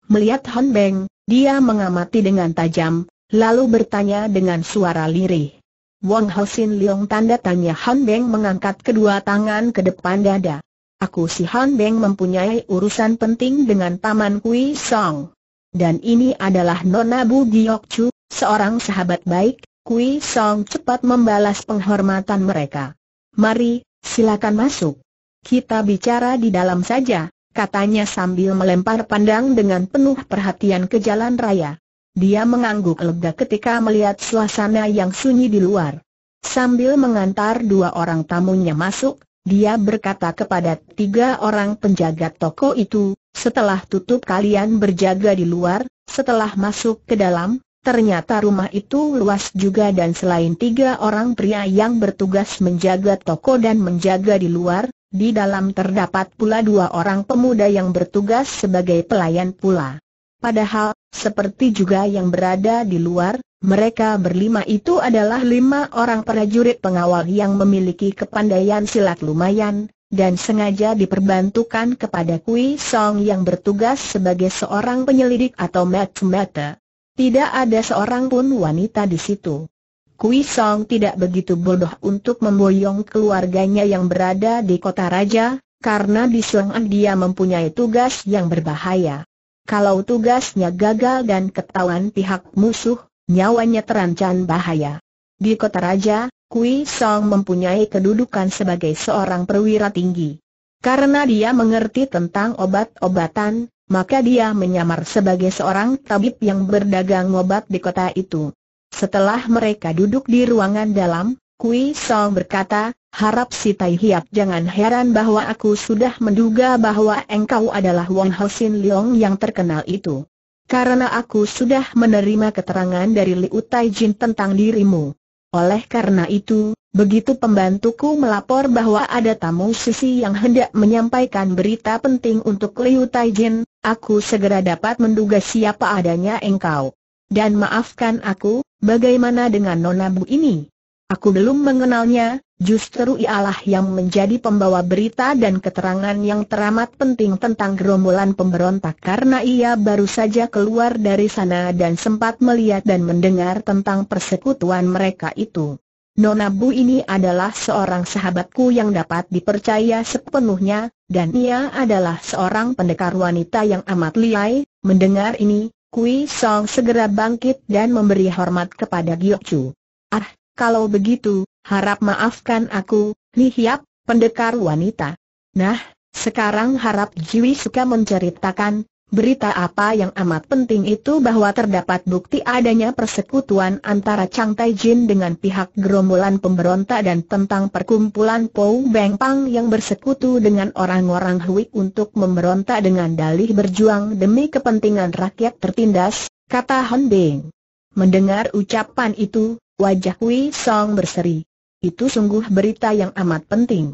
Melihat Han Beng, dia mengamati dengan tajam, lalu bertanya dengan suara lirih. Wong Sin Leong tanda tanya Han Beng mengangkat kedua tangan ke depan dada. Aku si Han Beng mempunyai urusan penting dengan Paman Kui Song. Dan ini adalah Nona Bu Giok Chu, seorang sahabat baik, Kui Song cepat membalas penghormatan mereka. Mari, silakan masuk. Kita bicara di dalam saja, katanya sambil melempar pandang dengan penuh perhatian ke jalan raya. Dia mengangguk lega ketika melihat suasana yang sunyi di luar. Sambil mengantar dua orang tamunya masuk, dia berkata kepada tiga orang penjaga toko itu, setelah tutup kalian berjaga di luar, setelah masuk ke dalam, Ternyata rumah itu luas juga dan selain tiga orang pria yang bertugas menjaga toko dan menjaga di luar, di dalam terdapat pula dua orang pemuda yang bertugas sebagai pelayan pula. Padahal, seperti juga yang berada di luar, mereka berlima itu adalah lima orang prajurit pengawal yang memiliki kepandaian silat lumayan, dan sengaja diperbantukan kepada Kui Song yang bertugas sebagai seorang penyelidik atau matchmaker. Tidak ada seorang pun wanita di situ. Kui Song tidak begitu bodoh untuk memboyong keluarganya yang berada di kota raja, karena di Suangan dia mempunyai tugas yang berbahaya. Kalau tugasnya gagal dan ketahuan pihak musuh, nyawanya terancam bahaya. Di kota raja, Kui Song mempunyai kedudukan sebagai seorang perwira tinggi. Karena dia mengerti tentang obat-obatan, maka dia menyamar sebagai seorang tabib yang berdagang obat di kota itu. Setelah mereka duduk di ruangan dalam, Kui Song berkata, harap si Tai Hiap jangan heran bahwa aku sudah menduga bahwa engkau adalah Wang Sin Leong yang terkenal itu. Karena aku sudah menerima keterangan dari Liu Tai Jin tentang dirimu. Oleh karena itu, begitu pembantuku melapor bahwa ada tamu sisi yang hendak menyampaikan berita penting untuk Liu Jin, aku segera dapat menduga siapa adanya engkau. Dan maafkan aku, bagaimana dengan Nona Bu ini? Aku belum mengenalnya, justru ialah yang menjadi pembawa berita dan keterangan yang teramat penting tentang gerombolan pemberontak karena ia baru saja keluar dari sana dan sempat melihat dan mendengar tentang persekutuan mereka itu. Nona Bu ini adalah seorang sahabatku yang dapat dipercaya sepenuhnya, dan ia adalah seorang pendekar wanita yang amat liai. Mendengar ini, Kui Song segera bangkit dan memberi hormat kepada Giokju. Chu. Ah, kalau begitu, harap maafkan aku, Li Hiap, pendekar wanita. Nah, sekarang harap Jiwi suka menceritakan, berita apa yang amat penting itu bahwa terdapat bukti adanya persekutuan antara Chang Tai Jin dengan pihak gerombolan pemberontak dan tentang perkumpulan Pou Beng Pang yang bersekutu dengan orang-orang Hui untuk memberontak dengan dalih berjuang demi kepentingan rakyat tertindas, kata Hon Beng. Mendengar ucapan itu, Wajah Wei Song berseri. Itu sungguh berita yang amat penting.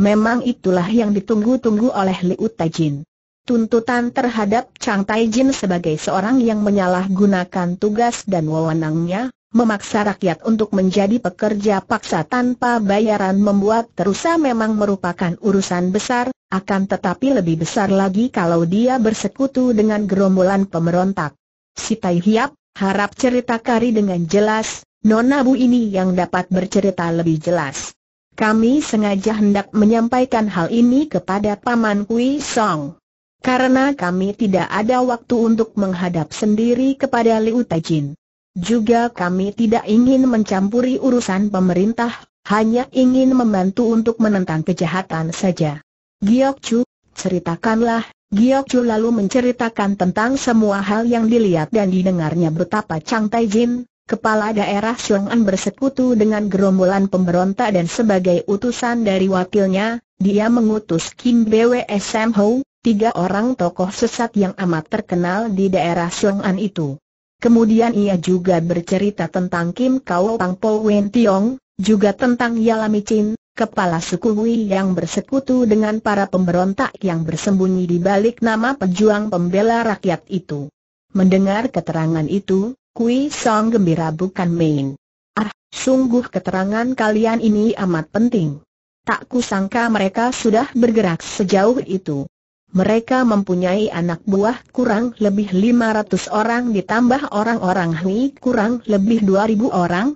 Memang itulah yang ditunggu-tunggu oleh Liu Taijin. Tuntutan terhadap Chang Taijin sebagai seorang yang menyalahgunakan tugas dan wewenangnya, memaksa rakyat untuk menjadi pekerja paksa tanpa bayaran membuat terusa memang merupakan urusan besar, akan tetapi lebih besar lagi kalau dia bersekutu dengan gerombolan pemberontak. Si Tai Hiap, harap cerita Kari dengan jelas, Nona Bu ini yang dapat bercerita lebih jelas. Kami sengaja hendak menyampaikan hal ini kepada Paman Kui Song. Karena kami tidak ada waktu untuk menghadap sendiri kepada Liu Tajin. Juga kami tidak ingin mencampuri urusan pemerintah, hanya ingin membantu untuk menentang kejahatan saja. Giok Chu, ceritakanlah, Giok Chu lalu menceritakan tentang semua hal yang dilihat dan didengarnya betapa Chang Taijin, Kepala daerah Xiong'an bersekutu dengan gerombolan pemberontak dan sebagai utusan dari wakilnya, dia mengutus Kim Bwe Sam Ho, tiga orang tokoh sesat yang amat terkenal di daerah Xiong'an itu. Kemudian ia juga bercerita tentang Kim Kao Pang Po Wen Tiong, juga tentang Yalami Chin, kepala suku Wei yang bersekutu dengan para pemberontak yang bersembunyi di balik nama pejuang pembela rakyat itu. Mendengar keterangan itu, Kui Song gembira bukan main. Ah, sungguh keterangan kalian ini amat penting. Tak kusangka mereka sudah bergerak sejauh itu. Mereka mempunyai anak buah kurang lebih 500 orang ditambah orang-orang Hui kurang lebih 2000 orang.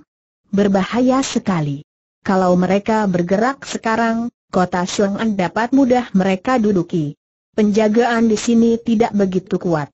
Berbahaya sekali. Kalau mereka bergerak sekarang, kota Xiong'an dapat mudah mereka duduki. Penjagaan di sini tidak begitu kuat.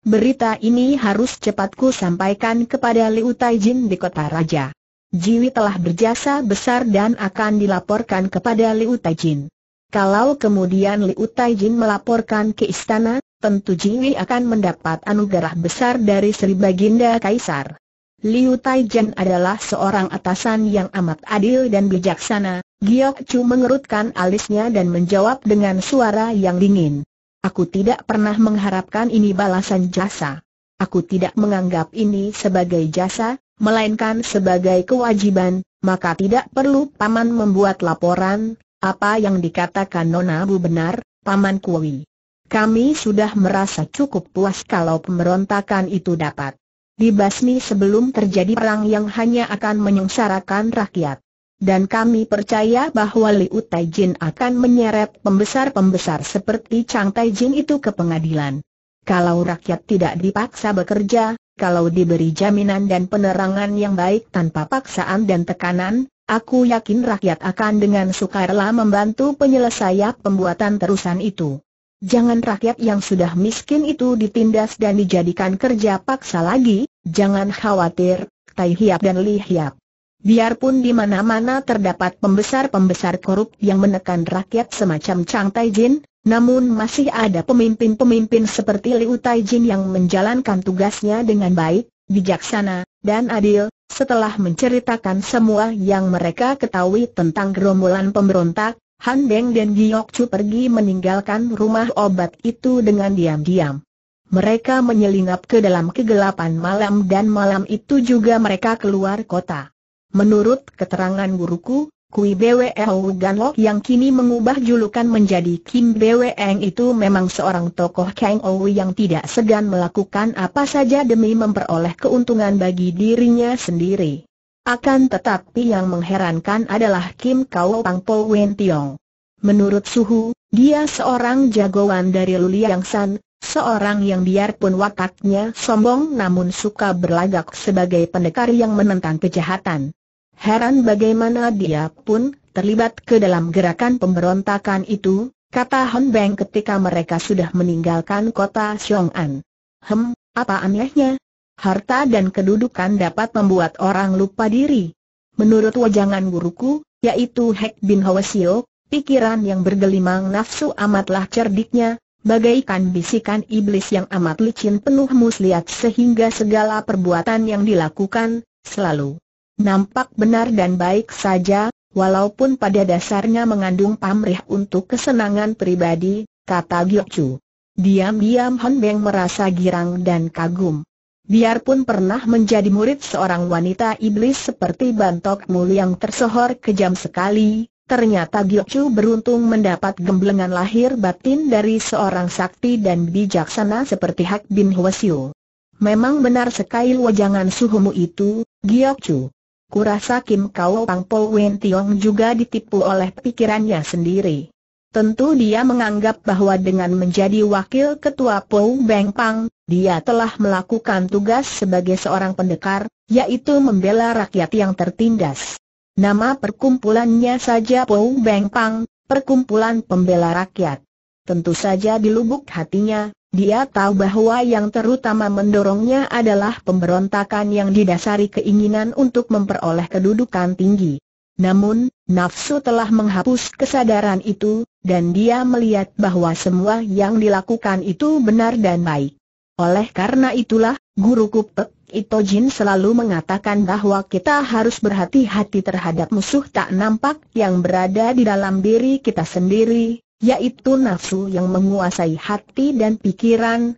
Berita ini harus cepatku sampaikan kepada Liu Taijin di kota raja. Jiwi telah berjasa besar dan akan dilaporkan kepada Liu Taijin. Kalau kemudian Liu Taijin melaporkan ke istana, tentu Jiwi akan mendapat anugerah besar dari Sri Baginda Kaisar. Liu Taijin adalah seorang atasan yang amat adil dan bijaksana. Giok Chu mengerutkan alisnya dan menjawab dengan suara yang dingin. Aku tidak pernah mengharapkan ini balasan jasa. Aku tidak menganggap ini sebagai jasa, melainkan sebagai kewajiban, maka tidak perlu Paman membuat laporan, apa yang dikatakan Nona Bu benar, Paman Kui. Kami sudah merasa cukup puas kalau pemberontakan itu dapat dibasmi sebelum terjadi perang yang hanya akan menyengsarakan rakyat dan kami percaya bahwa Liu Taijin akan menyeret pembesar-pembesar seperti Chang Taijin itu ke pengadilan. Kalau rakyat tidak dipaksa bekerja, kalau diberi jaminan dan penerangan yang baik tanpa paksaan dan tekanan, aku yakin rakyat akan dengan sukarela membantu penyelesaian pembuatan terusan itu. Jangan rakyat yang sudah miskin itu ditindas dan dijadikan kerja paksa lagi, jangan khawatir, Tai Hiap dan Li Hiap. Biarpun di mana-mana terdapat pembesar-pembesar korup yang menekan rakyat semacam Chang Tai Taijin, namun masih ada pemimpin-pemimpin seperti Liu Tai Taijin yang menjalankan tugasnya dengan baik, bijaksana, dan adil. Setelah menceritakan semua yang mereka ketahui tentang gerombolan pemberontak, Han Deng dan Giok Chu pergi meninggalkan rumah obat itu dengan diam-diam. Mereka menyelinap ke dalam kegelapan malam dan malam itu juga mereka keluar kota. Menurut keterangan guruku, Kui Bwe Ganlok yang kini mengubah julukan menjadi Kim Bwe itu memang seorang tokoh Kang Ou yang tidak segan melakukan apa saja demi memperoleh keuntungan bagi dirinya sendiri. Akan tetapi yang mengherankan adalah Kim Kau Pang Po Wen Tiong. Menurut Suhu, dia seorang jagoan dari Luliang San, seorang yang biarpun wataknya sombong namun suka berlagak sebagai pendekar yang menentang kejahatan. Heran bagaimana dia pun terlibat ke dalam gerakan pemberontakan itu, kata Hon Beng ketika mereka sudah meninggalkan kota Xiong'an. Hem, apa anehnya? Harta dan kedudukan dapat membuat orang lupa diri. Menurut wajangan guruku, yaitu Hek Bin Hwasio, pikiran yang bergelimang nafsu amatlah cerdiknya, bagaikan bisikan iblis yang amat licin penuh muslihat sehingga segala perbuatan yang dilakukan, selalu Nampak benar dan baik saja, walaupun pada dasarnya mengandung pamrih untuk kesenangan pribadi, kata Giokju. Diam-diam Hon Beng merasa girang dan kagum. Biarpun pernah menjadi murid seorang wanita iblis seperti Bantok Mul yang tersohor kejam sekali, ternyata Giokju beruntung mendapat gemblengan lahir batin dari seorang sakti dan bijaksana seperti Hak Bin Hwasyu. Memang benar sekali wajangan suhumu itu, Giokju kurasa Kim Kao Pang Po Wen Tiong juga ditipu oleh pikirannya sendiri. Tentu dia menganggap bahwa dengan menjadi wakil ketua Po Beng Pang, dia telah melakukan tugas sebagai seorang pendekar, yaitu membela rakyat yang tertindas. Nama perkumpulannya saja Po Beng Pang, Perkumpulan Pembela Rakyat. Tentu saja di lubuk hatinya, dia tahu bahwa yang terutama mendorongnya adalah pemberontakan yang didasari keinginan untuk memperoleh kedudukan tinggi. Namun, nafsu telah menghapus kesadaran itu, dan dia melihat bahwa semua yang dilakukan itu benar dan baik. Oleh karena itulah, Guru Kupek eh, Jin selalu mengatakan bahwa kita harus berhati-hati terhadap musuh tak nampak yang berada di dalam diri kita sendiri, yaitu nafsu yang menguasai hati dan pikiran,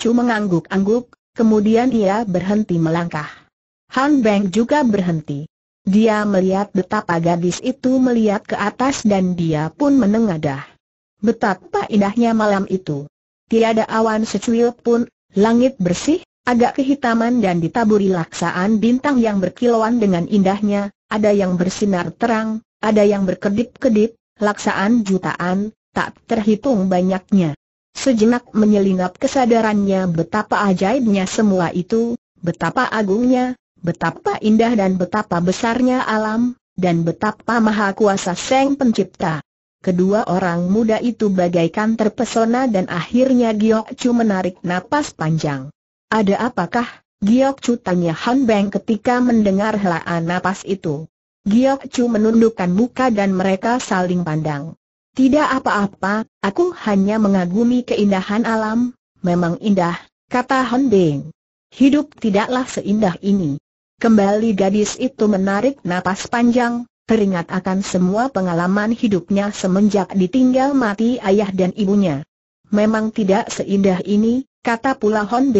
Chu mengangguk-angguk, kemudian ia berhenti melangkah. Han Beng juga berhenti. Dia melihat betapa gadis itu melihat ke atas dan dia pun menengadah. Betapa indahnya malam itu. Tiada awan secuil pun, langit bersih, agak kehitaman dan ditaburi laksaan bintang yang berkilauan dengan indahnya, ada yang bersinar terang, ada yang berkedip-kedip, laksaan jutaan, tak terhitung banyaknya. Sejenak menyelinap kesadarannya betapa ajaibnya semua itu, betapa agungnya, betapa indah dan betapa besarnya alam, dan betapa maha kuasa Seng Pencipta. Kedua orang muda itu bagaikan terpesona dan akhirnya Giok Chu menarik napas panjang. Ada apakah, Giok Chu tanya Han Beng ketika mendengar helaan napas itu. Giok Chu menundukkan muka dan mereka saling pandang. Tidak apa-apa, aku hanya mengagumi keindahan alam, memang indah, kata Hon Hidup tidaklah seindah ini. Kembali gadis itu menarik napas panjang, teringat akan semua pengalaman hidupnya semenjak ditinggal mati ayah dan ibunya. Memang tidak seindah ini, kata pula Hon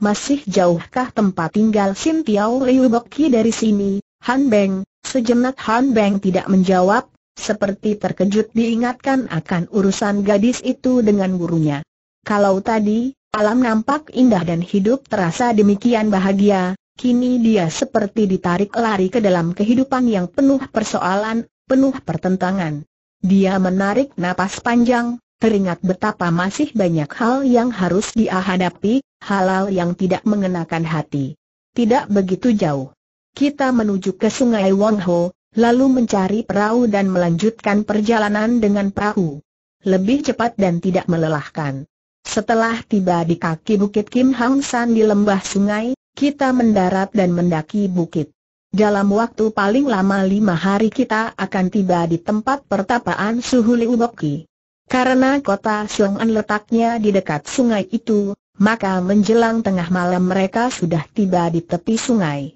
Masih jauhkah tempat tinggal Sin Tiao Liu dari sini, Han Beng, Sejenak Han Beng tidak menjawab, seperti terkejut diingatkan akan urusan gadis itu dengan gurunya. Kalau tadi, alam nampak indah dan hidup terasa demikian bahagia, kini dia seperti ditarik lari ke dalam kehidupan yang penuh persoalan, penuh pertentangan. Dia menarik napas panjang, teringat betapa masih banyak hal yang harus dia hadapi, halal yang tidak mengenakan hati. Tidak begitu jauh kita menuju ke sungai Wongho, lalu mencari perahu dan melanjutkan perjalanan dengan perahu. Lebih cepat dan tidak melelahkan. Setelah tiba di kaki bukit Kim Hang San di lembah sungai, kita mendarat dan mendaki bukit. Dalam waktu paling lama lima hari kita akan tiba di tempat pertapaan Suhu Liuboki. Karena kota Xiong'an letaknya di dekat sungai itu, maka menjelang tengah malam mereka sudah tiba di tepi sungai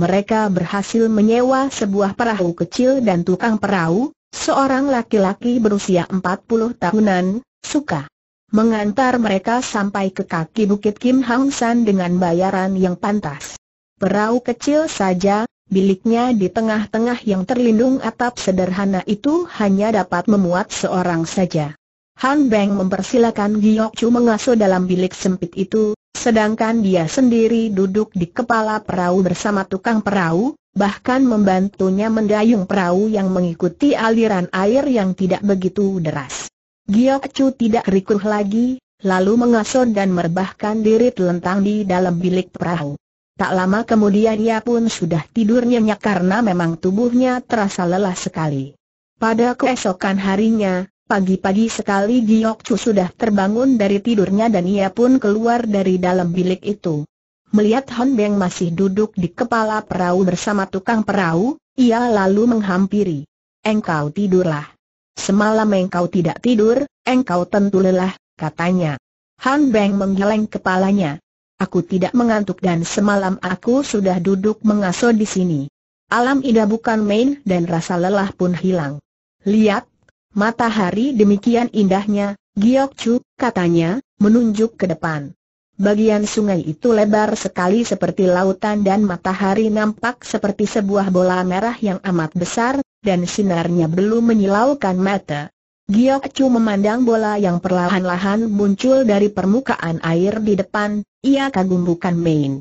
mereka berhasil menyewa sebuah perahu kecil dan tukang perahu, seorang laki-laki berusia 40 tahunan, suka mengantar mereka sampai ke kaki Bukit Kim Hang San dengan bayaran yang pantas. Perahu kecil saja, biliknya di tengah-tengah yang terlindung atap sederhana itu hanya dapat memuat seorang saja. Han Beng mempersilakan Giyok Chu mengasuh dalam bilik sempit itu, Sedangkan dia sendiri duduk di kepala perahu bersama tukang perahu, bahkan membantunya mendayung perahu yang mengikuti aliran air yang tidak begitu deras. Giok Chu tidak rikuh lagi, lalu mengasuh dan merbahkan diri telentang di dalam bilik perahu. Tak lama kemudian ia pun sudah tidur nyenyak karena memang tubuhnya terasa lelah sekali. Pada keesokan harinya, Pagi-pagi sekali Giok Chu sudah terbangun dari tidurnya dan ia pun keluar dari dalam bilik itu. Melihat Han Beng masih duduk di kepala perahu bersama tukang perahu, ia lalu menghampiri. Engkau tidurlah. Semalam engkau tidak tidur, engkau tentu lelah, katanya. Han Beng menggeleng kepalanya. Aku tidak mengantuk dan semalam aku sudah duduk mengaso di sini. Alam ida bukan main dan rasa lelah pun hilang. Lihat, Matahari demikian indahnya, Giok Chu, katanya, menunjuk ke depan. Bagian sungai itu lebar sekali seperti lautan dan matahari nampak seperti sebuah bola merah yang amat besar, dan sinarnya belum menyilaukan mata. Giok Chu memandang bola yang perlahan-lahan muncul dari permukaan air di depan, ia kagum bukan main.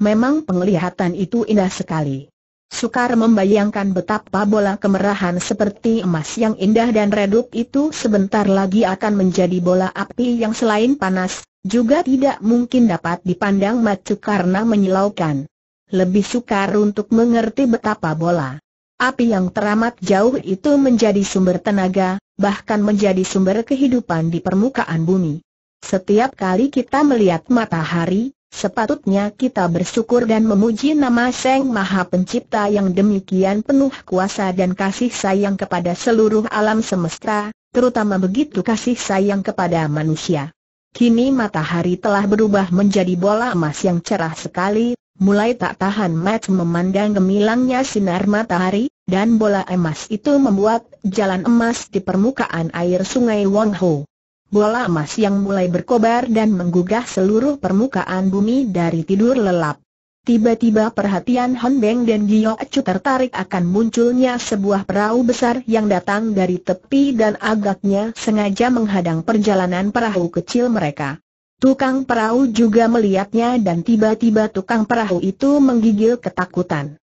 Memang penglihatan itu indah sekali. Sukar membayangkan betapa bola kemerahan seperti emas yang indah dan redup itu sebentar lagi akan menjadi bola api yang selain panas, juga tidak mungkin dapat dipandang macu karena menyilaukan. Lebih sukar untuk mengerti betapa bola api yang teramat jauh itu menjadi sumber tenaga, bahkan menjadi sumber kehidupan di permukaan bumi. Setiap kali kita melihat matahari, Sepatutnya kita bersyukur dan memuji nama Seng Maha Pencipta yang demikian penuh kuasa dan kasih sayang kepada seluruh alam semesta, terutama begitu kasih sayang kepada manusia. Kini matahari telah berubah menjadi bola emas yang cerah sekali, mulai tak tahan Matt memandang gemilangnya sinar matahari, dan bola emas itu membuat jalan emas di permukaan air sungai Wang Ho. Bola emas yang mulai berkobar dan menggugah seluruh permukaan bumi dari tidur lelap. Tiba-tiba perhatian Hon Beng dan Giok Chu tertarik akan munculnya sebuah perahu besar yang datang dari tepi dan agaknya sengaja menghadang perjalanan perahu kecil mereka. Tukang perahu juga melihatnya dan tiba-tiba tukang perahu itu menggigil ketakutan.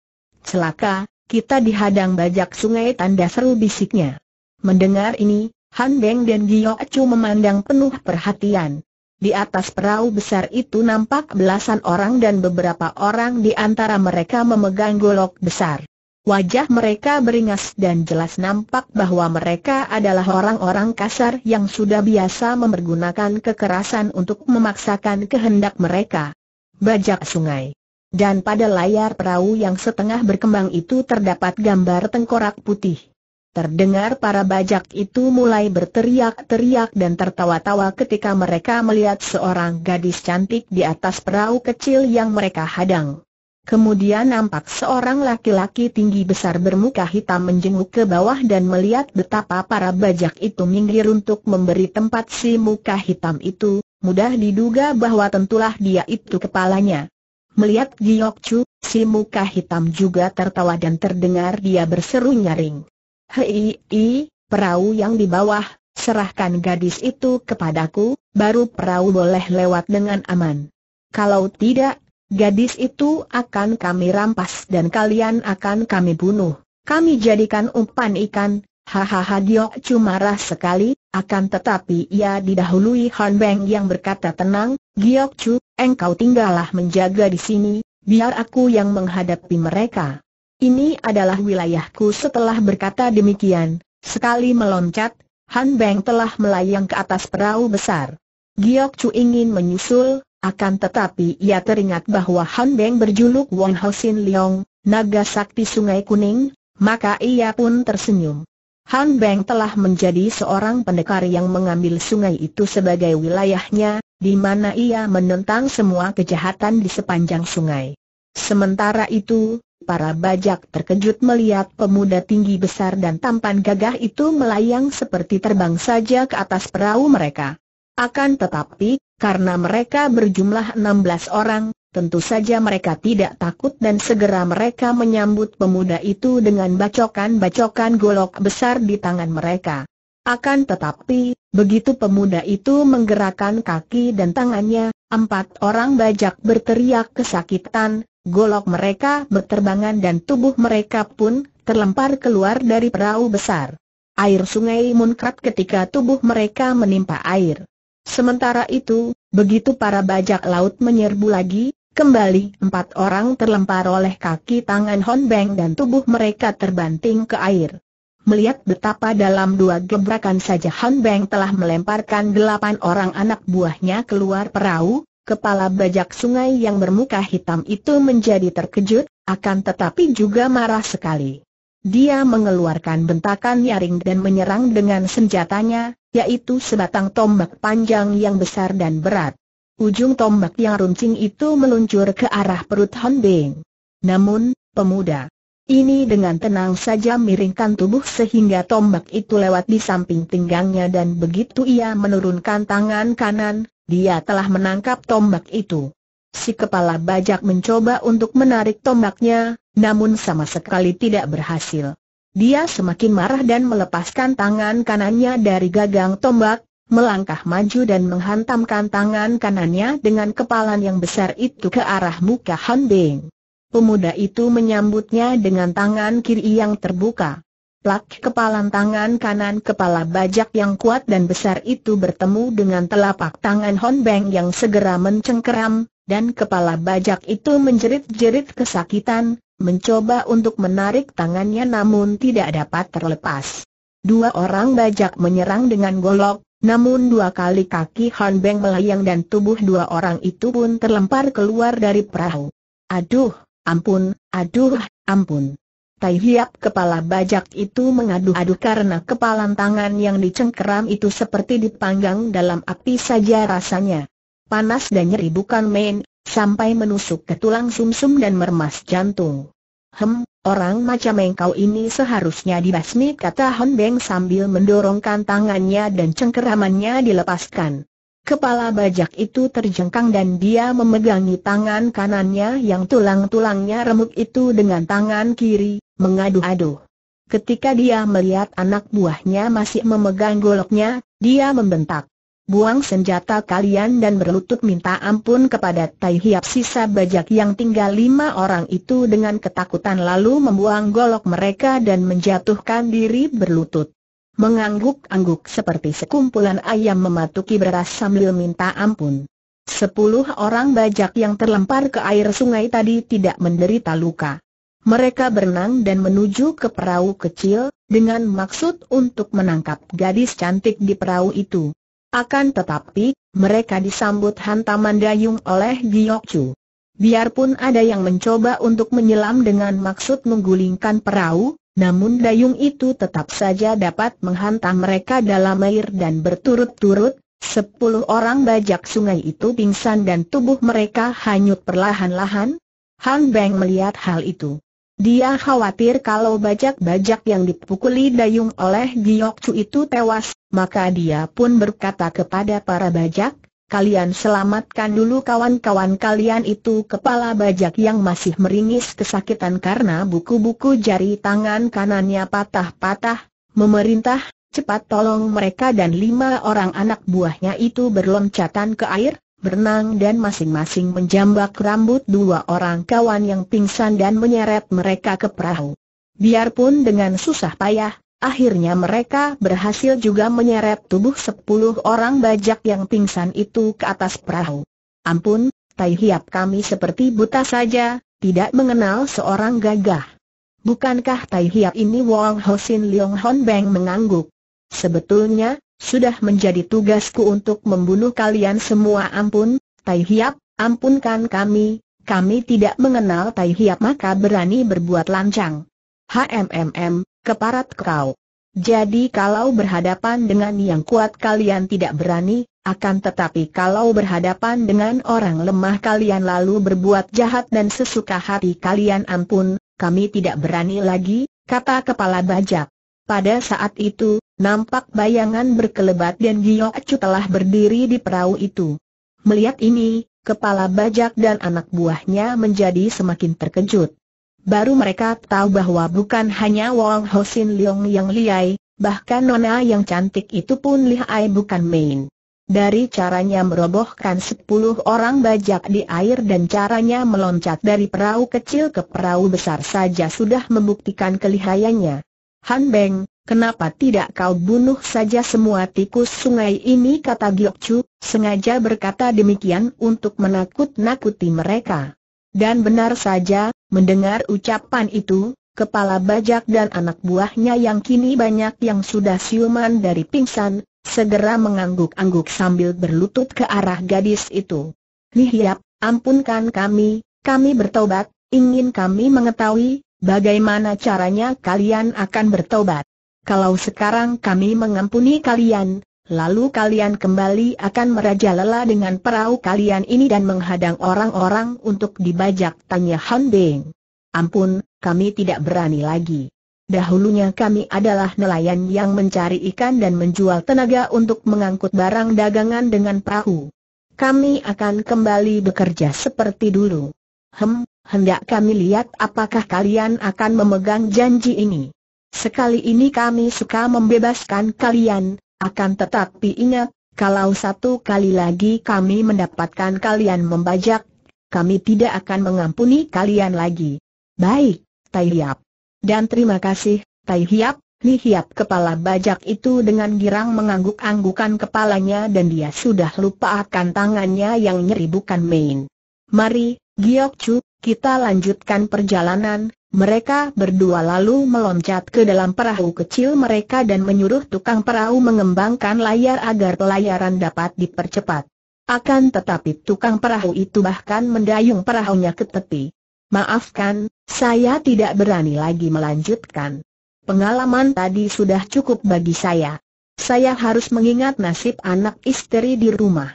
Celaka, kita dihadang bajak sungai tanda seru bisiknya. Mendengar ini, Han Deng dan Gio Acu memandang penuh perhatian. Di atas perahu besar itu nampak belasan orang dan beberapa orang di antara mereka memegang golok besar. Wajah mereka beringas dan jelas nampak bahwa mereka adalah orang-orang kasar yang sudah biasa mempergunakan kekerasan untuk memaksakan kehendak mereka. Bajak sungai. Dan pada layar perahu yang setengah berkembang itu terdapat gambar tengkorak putih. Terdengar para bajak itu mulai berteriak-teriak dan tertawa-tawa ketika mereka melihat seorang gadis cantik di atas perahu kecil yang mereka hadang. Kemudian nampak seorang laki-laki tinggi besar bermuka hitam menjenguk ke bawah dan melihat betapa para bajak itu minggir untuk memberi tempat si muka hitam itu, mudah diduga bahwa tentulah dia itu kepalanya. Melihat Giok si muka hitam juga tertawa dan terdengar dia berseru nyaring. Hei, perahu yang di bawah, serahkan gadis itu kepadaku, baru perahu boleh lewat dengan aman. Kalau tidak, gadis itu akan kami rampas dan kalian akan kami bunuh. Kami jadikan umpan ikan, hahaha Giok cuma marah sekali, akan tetapi ia didahului Han Beng yang berkata tenang, Giok Chu, engkau tinggallah menjaga di sini, biar aku yang menghadapi mereka. Ini adalah wilayahku setelah berkata demikian. Sekali meloncat, Han Beng telah melayang ke atas perahu besar. Giok Chu ingin menyusul, akan tetapi ia teringat bahwa Han Beng berjuluk Wong Sin Leong, naga sakti sungai kuning, maka ia pun tersenyum. Han Beng telah menjadi seorang pendekar yang mengambil sungai itu sebagai wilayahnya, di mana ia menentang semua kejahatan di sepanjang sungai. Sementara itu, Para bajak terkejut melihat pemuda tinggi besar dan tampan gagah itu melayang seperti terbang saja ke atas perahu mereka. Akan tetapi, karena mereka berjumlah 16 orang, tentu saja mereka tidak takut dan segera mereka menyambut pemuda itu dengan bacokan-bacokan golok besar di tangan mereka. Akan tetapi, begitu pemuda itu menggerakkan kaki dan tangannya, empat orang bajak berteriak kesakitan, golok mereka berterbangan dan tubuh mereka pun terlempar keluar dari perahu besar. Air sungai munkrat ketika tubuh mereka menimpa air. Sementara itu, begitu para bajak laut menyerbu lagi, kembali empat orang terlempar oleh kaki tangan Beng dan tubuh mereka terbanting ke air. Melihat betapa dalam dua gebrakan saja Beng telah melemparkan delapan orang anak buahnya keluar perahu, Kepala bajak sungai yang bermuka hitam itu menjadi terkejut, akan tetapi juga marah sekali. Dia mengeluarkan bentakan nyaring dan menyerang dengan senjatanya, yaitu sebatang tombak panjang yang besar dan berat. Ujung tombak yang runcing itu meluncur ke arah perut Beng. Namun, pemuda ini dengan tenang saja miringkan tubuh sehingga tombak itu lewat di samping pinggangnya dan begitu ia menurunkan tangan kanan, dia telah menangkap tombak itu. Si kepala bajak mencoba untuk menarik tombaknya, namun sama sekali tidak berhasil. Dia semakin marah dan melepaskan tangan kanannya dari gagang tombak, melangkah maju dan menghantamkan tangan kanannya dengan kepalan yang besar itu ke arah muka Han Beng. Pemuda itu menyambutnya dengan tangan kiri yang terbuka. Plak kepalan tangan kanan kepala bajak yang kuat dan besar itu bertemu dengan telapak tangan Hon Beng yang segera mencengkeram, dan kepala bajak itu menjerit-jerit kesakitan, mencoba untuk menarik tangannya namun tidak dapat terlepas. Dua orang bajak menyerang dengan golok, namun dua kali kaki Hon Beng melayang dan tubuh dua orang itu pun terlempar keluar dari perahu. Aduh, ampun, aduh, ampun. Tai Hiap kepala bajak itu mengadu-adu karena kepalan tangan yang dicengkeram itu seperti dipanggang dalam api saja rasanya. Panas dan nyeri bukan main, sampai menusuk ke tulang sumsum dan meremas jantung. Hem, orang macam engkau ini seharusnya dibasmi kata Hon Beng sambil mendorongkan tangannya dan cengkeramannya dilepaskan. Kepala bajak itu terjengkang dan dia memegangi tangan kanannya yang tulang-tulangnya remuk itu dengan tangan kiri, mengadu-adu. Ketika dia melihat anak buahnya masih memegang goloknya, dia membentak. Buang senjata kalian dan berlutut minta ampun kepada Tai Hiap sisa bajak yang tinggal lima orang itu dengan ketakutan lalu membuang golok mereka dan menjatuhkan diri berlutut. Mengangguk-angguk seperti sekumpulan ayam mematuki beras sambil minta ampun. Sepuluh orang bajak yang terlempar ke air sungai tadi tidak menderita luka. Mereka berenang dan menuju ke perahu kecil, dengan maksud untuk menangkap gadis cantik di perahu itu. Akan tetapi, mereka disambut hantaman dayung oleh Giok Chu. Biarpun ada yang mencoba untuk menyelam dengan maksud menggulingkan perahu, namun dayung itu tetap saja dapat menghantam mereka dalam air dan berturut-turut, sepuluh orang bajak sungai itu pingsan dan tubuh mereka hanyut perlahan-lahan. Han Beng melihat hal itu. Dia khawatir kalau bajak-bajak yang dipukuli dayung oleh Giok Chu itu tewas, maka dia pun berkata kepada para bajak, kalian selamatkan dulu kawan-kawan kalian itu kepala bajak yang masih meringis kesakitan karena buku-buku jari tangan kanannya patah-patah, memerintah, cepat tolong mereka dan lima orang anak buahnya itu berloncatan ke air, berenang dan masing-masing menjambak rambut dua orang kawan yang pingsan dan menyeret mereka ke perahu. Biarpun dengan susah payah, akhirnya mereka berhasil juga menyeret tubuh sepuluh orang bajak yang pingsan itu ke atas perahu. Ampun, tai hiap kami seperti buta saja, tidak mengenal seorang gagah. Bukankah tai hiap ini Wong Hosin Leong Hon Beng mengangguk? Sebetulnya, sudah menjadi tugasku untuk membunuh kalian semua ampun, Tai Hiap, ampunkan kami, kami tidak mengenal Tai Hiap maka berani berbuat lancang. HMMM, keparat kau. Jadi kalau berhadapan dengan yang kuat kalian tidak berani, akan tetapi kalau berhadapan dengan orang lemah kalian lalu berbuat jahat dan sesuka hati kalian ampun, kami tidak berani lagi, kata kepala bajak. Pada saat itu, nampak bayangan berkelebat dan Giyok Chu telah berdiri di perahu itu. Melihat ini, kepala bajak dan anak buahnya menjadi semakin terkejut. Baru mereka tahu bahwa bukan hanya Wong Hosin Leong yang liai, bahkan Nona yang cantik itu pun lihai bukan main. Dari caranya merobohkan sepuluh orang bajak di air dan caranya meloncat dari perahu kecil ke perahu besar saja sudah membuktikan kelihayannya. Han Beng, Kenapa tidak kau bunuh saja semua tikus sungai ini kata Giokcu, sengaja berkata demikian untuk menakut-nakuti mereka. Dan benar saja, mendengar ucapan itu, kepala bajak dan anak buahnya yang kini banyak yang sudah siuman dari pingsan, segera mengangguk-angguk sambil berlutut ke arah gadis itu. Lihiap, ampunkan kami, kami bertobat, ingin kami mengetahui, bagaimana caranya kalian akan bertobat kalau sekarang kami mengampuni kalian, lalu kalian kembali akan merajalela dengan perahu kalian ini dan menghadang orang-orang untuk dibajak tanya Han Beng. Ampun, kami tidak berani lagi. Dahulunya kami adalah nelayan yang mencari ikan dan menjual tenaga untuk mengangkut barang dagangan dengan perahu. Kami akan kembali bekerja seperti dulu. Hem, hendak kami lihat apakah kalian akan memegang janji ini. Sekali ini kami suka membebaskan kalian, akan tetapi ingat, kalau satu kali lagi kami mendapatkan kalian membajak, kami tidak akan mengampuni kalian lagi. Baik, Tai Hiap. Dan terima kasih, Tai Hiap, Li Hiap kepala bajak itu dengan girang mengangguk-anggukan kepalanya dan dia sudah lupa akan tangannya yang nyeri bukan main. Mari, Giok Chu, kita lanjutkan perjalanan, mereka berdua lalu meloncat ke dalam perahu kecil mereka dan menyuruh tukang perahu mengembangkan layar agar pelayaran dapat dipercepat. Akan tetapi tukang perahu itu bahkan mendayung perahunya ke tepi. Maafkan, saya tidak berani lagi melanjutkan. Pengalaman tadi sudah cukup bagi saya. Saya harus mengingat nasib anak istri di rumah.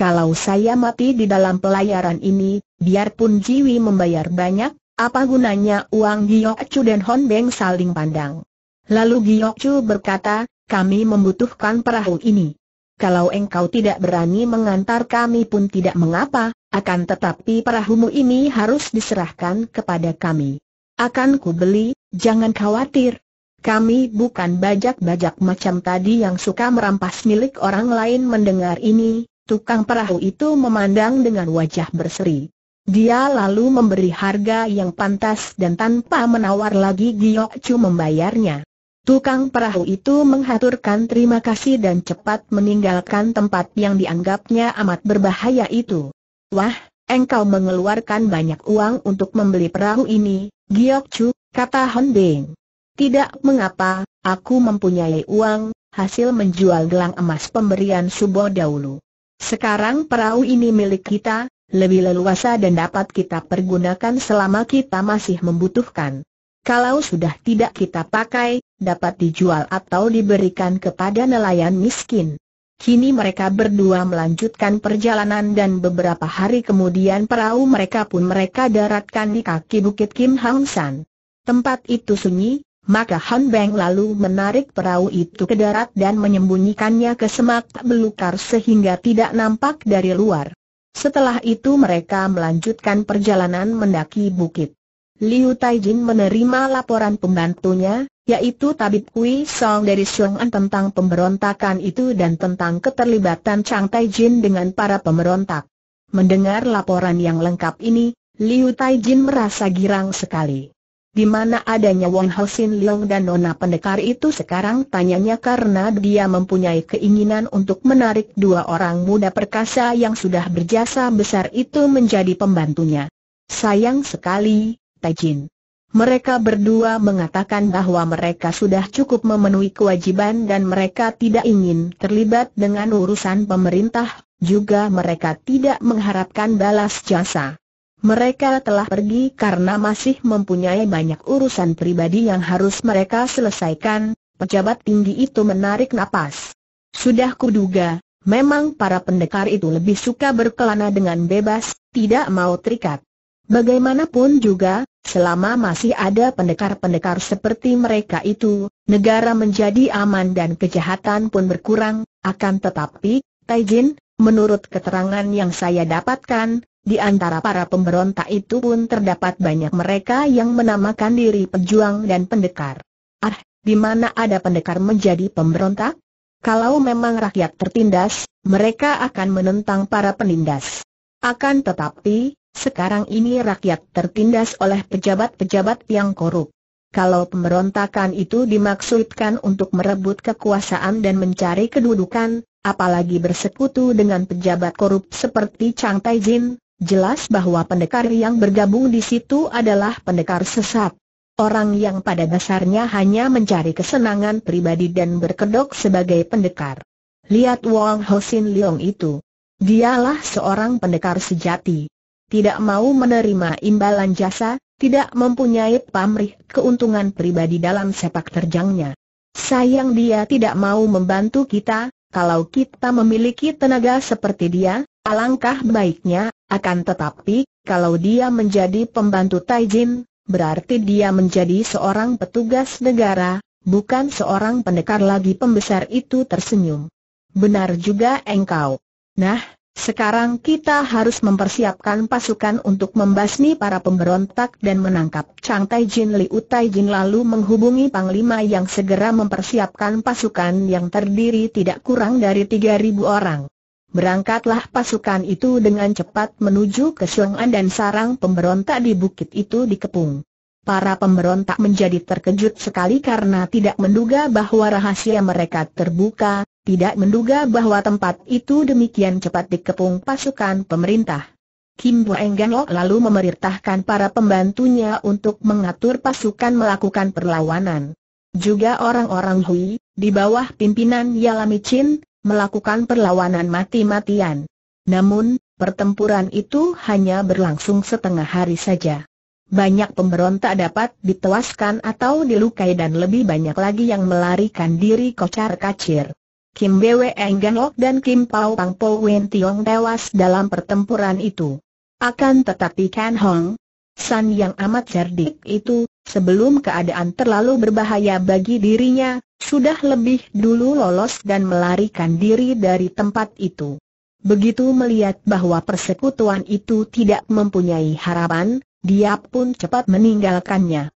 Kalau saya mati di dalam pelayaran ini, biarpun Jiwi membayar banyak, apa gunanya uang Giyok Chu dan Hon Beng saling pandang? Lalu Giyok Chu berkata, kami membutuhkan perahu ini. Kalau engkau tidak berani mengantar kami pun tidak mengapa, akan tetapi perahumu ini harus diserahkan kepada kami. Akan ku beli, jangan khawatir. Kami bukan bajak-bajak macam tadi yang suka merampas milik orang lain mendengar ini, tukang perahu itu memandang dengan wajah berseri. Dia lalu memberi harga yang pantas dan tanpa menawar lagi Giok Chu membayarnya. Tukang perahu itu menghaturkan terima kasih dan cepat meninggalkan tempat yang dianggapnya amat berbahaya itu. Wah, engkau mengeluarkan banyak uang untuk membeli perahu ini, Giok Chu, kata Hon Bing. Tidak mengapa, aku mempunyai uang, hasil menjual gelang emas pemberian Subo dahulu. Sekarang perahu ini milik kita, lebih leluasa dan dapat kita pergunakan selama kita masih membutuhkan. Kalau sudah tidak kita pakai, dapat dijual atau diberikan kepada nelayan miskin. Kini mereka berdua melanjutkan perjalanan dan beberapa hari kemudian perahu mereka pun mereka daratkan di kaki bukit Kim Hang San. Tempat itu sunyi, maka Han Beng lalu menarik perahu itu ke darat dan menyembunyikannya ke semak belukar sehingga tidak nampak dari luar. Setelah itu mereka melanjutkan perjalanan mendaki bukit. Liu Taijin menerima laporan pembantunya, yaitu Tabib Kui Song dari Xuan tentang pemberontakan itu dan tentang keterlibatan Chang Taijin dengan para pemberontak. Mendengar laporan yang lengkap ini, Liu Taijin merasa girang sekali. Di mana adanya Wong Sin Leong dan Nona Pendekar itu sekarang tanyanya karena dia mempunyai keinginan untuk menarik dua orang muda perkasa yang sudah berjasa besar itu menjadi pembantunya. Sayang sekali, Tajin. Mereka berdua mengatakan bahwa mereka sudah cukup memenuhi kewajiban dan mereka tidak ingin terlibat dengan urusan pemerintah, juga mereka tidak mengharapkan balas jasa. Mereka telah pergi karena masih mempunyai banyak urusan pribadi yang harus mereka selesaikan, pejabat tinggi itu menarik napas. Sudah kuduga, memang para pendekar itu lebih suka berkelana dengan bebas, tidak mau terikat. Bagaimanapun juga, selama masih ada pendekar-pendekar seperti mereka itu, negara menjadi aman dan kejahatan pun berkurang, akan tetapi, Taijin, Menurut keterangan yang saya dapatkan, di antara para pemberontak itu pun terdapat banyak mereka yang menamakan diri pejuang dan pendekar. Ah, di mana ada pendekar menjadi pemberontak? Kalau memang rakyat tertindas, mereka akan menentang para penindas. Akan tetapi, sekarang ini rakyat tertindas oleh pejabat-pejabat yang korup. Kalau pemberontakan itu dimaksudkan untuk merebut kekuasaan dan mencari kedudukan, apalagi bersekutu dengan pejabat korup seperti Chang Taijin, jelas bahwa pendekar yang bergabung di situ adalah pendekar sesat. Orang yang pada dasarnya hanya mencari kesenangan pribadi dan berkedok sebagai pendekar. Lihat Wang Hosin Leong itu. Dialah seorang pendekar sejati. Tidak mau menerima imbalan jasa, tidak mempunyai pamrih keuntungan pribadi dalam sepak terjangnya. Sayang dia tidak mau membantu kita, kalau kita memiliki tenaga seperti dia, alangkah baiknya, akan tetapi, kalau dia menjadi pembantu Taijin, berarti dia menjadi seorang petugas negara, bukan seorang pendekar lagi pembesar itu tersenyum. Benar juga engkau. Nah, sekarang kita harus mempersiapkan pasukan untuk membasmi para pemberontak dan menangkap Chang Tai Jin U Tai Jin lalu menghubungi Panglima yang segera mempersiapkan pasukan yang terdiri tidak kurang dari 3.000 orang. Berangkatlah pasukan itu dengan cepat menuju ke Xiong'an dan sarang pemberontak di bukit itu dikepung. Para pemberontak menjadi terkejut sekali karena tidak menduga bahwa rahasia mereka terbuka, tidak menduga bahwa tempat itu demikian cepat dikepung pasukan pemerintah. Kim Bueng lalu memerintahkan para pembantunya untuk mengatur pasukan melakukan perlawanan. Juga orang-orang Hui, di bawah pimpinan Yalami Chin, melakukan perlawanan mati-matian. Namun, pertempuran itu hanya berlangsung setengah hari saja. Banyak pemberontak dapat ditewaskan atau dilukai dan lebih banyak lagi yang melarikan diri kocar kacir. Kim Bwe Engganok dan Kim Pao Pang Po Wen Tiong tewas dalam pertempuran itu. Akan tetapi Kan Hong, San yang amat cerdik itu, sebelum keadaan terlalu berbahaya bagi dirinya, sudah lebih dulu lolos dan melarikan diri dari tempat itu. Begitu melihat bahwa persekutuan itu tidak mempunyai harapan, dia pun cepat meninggalkannya.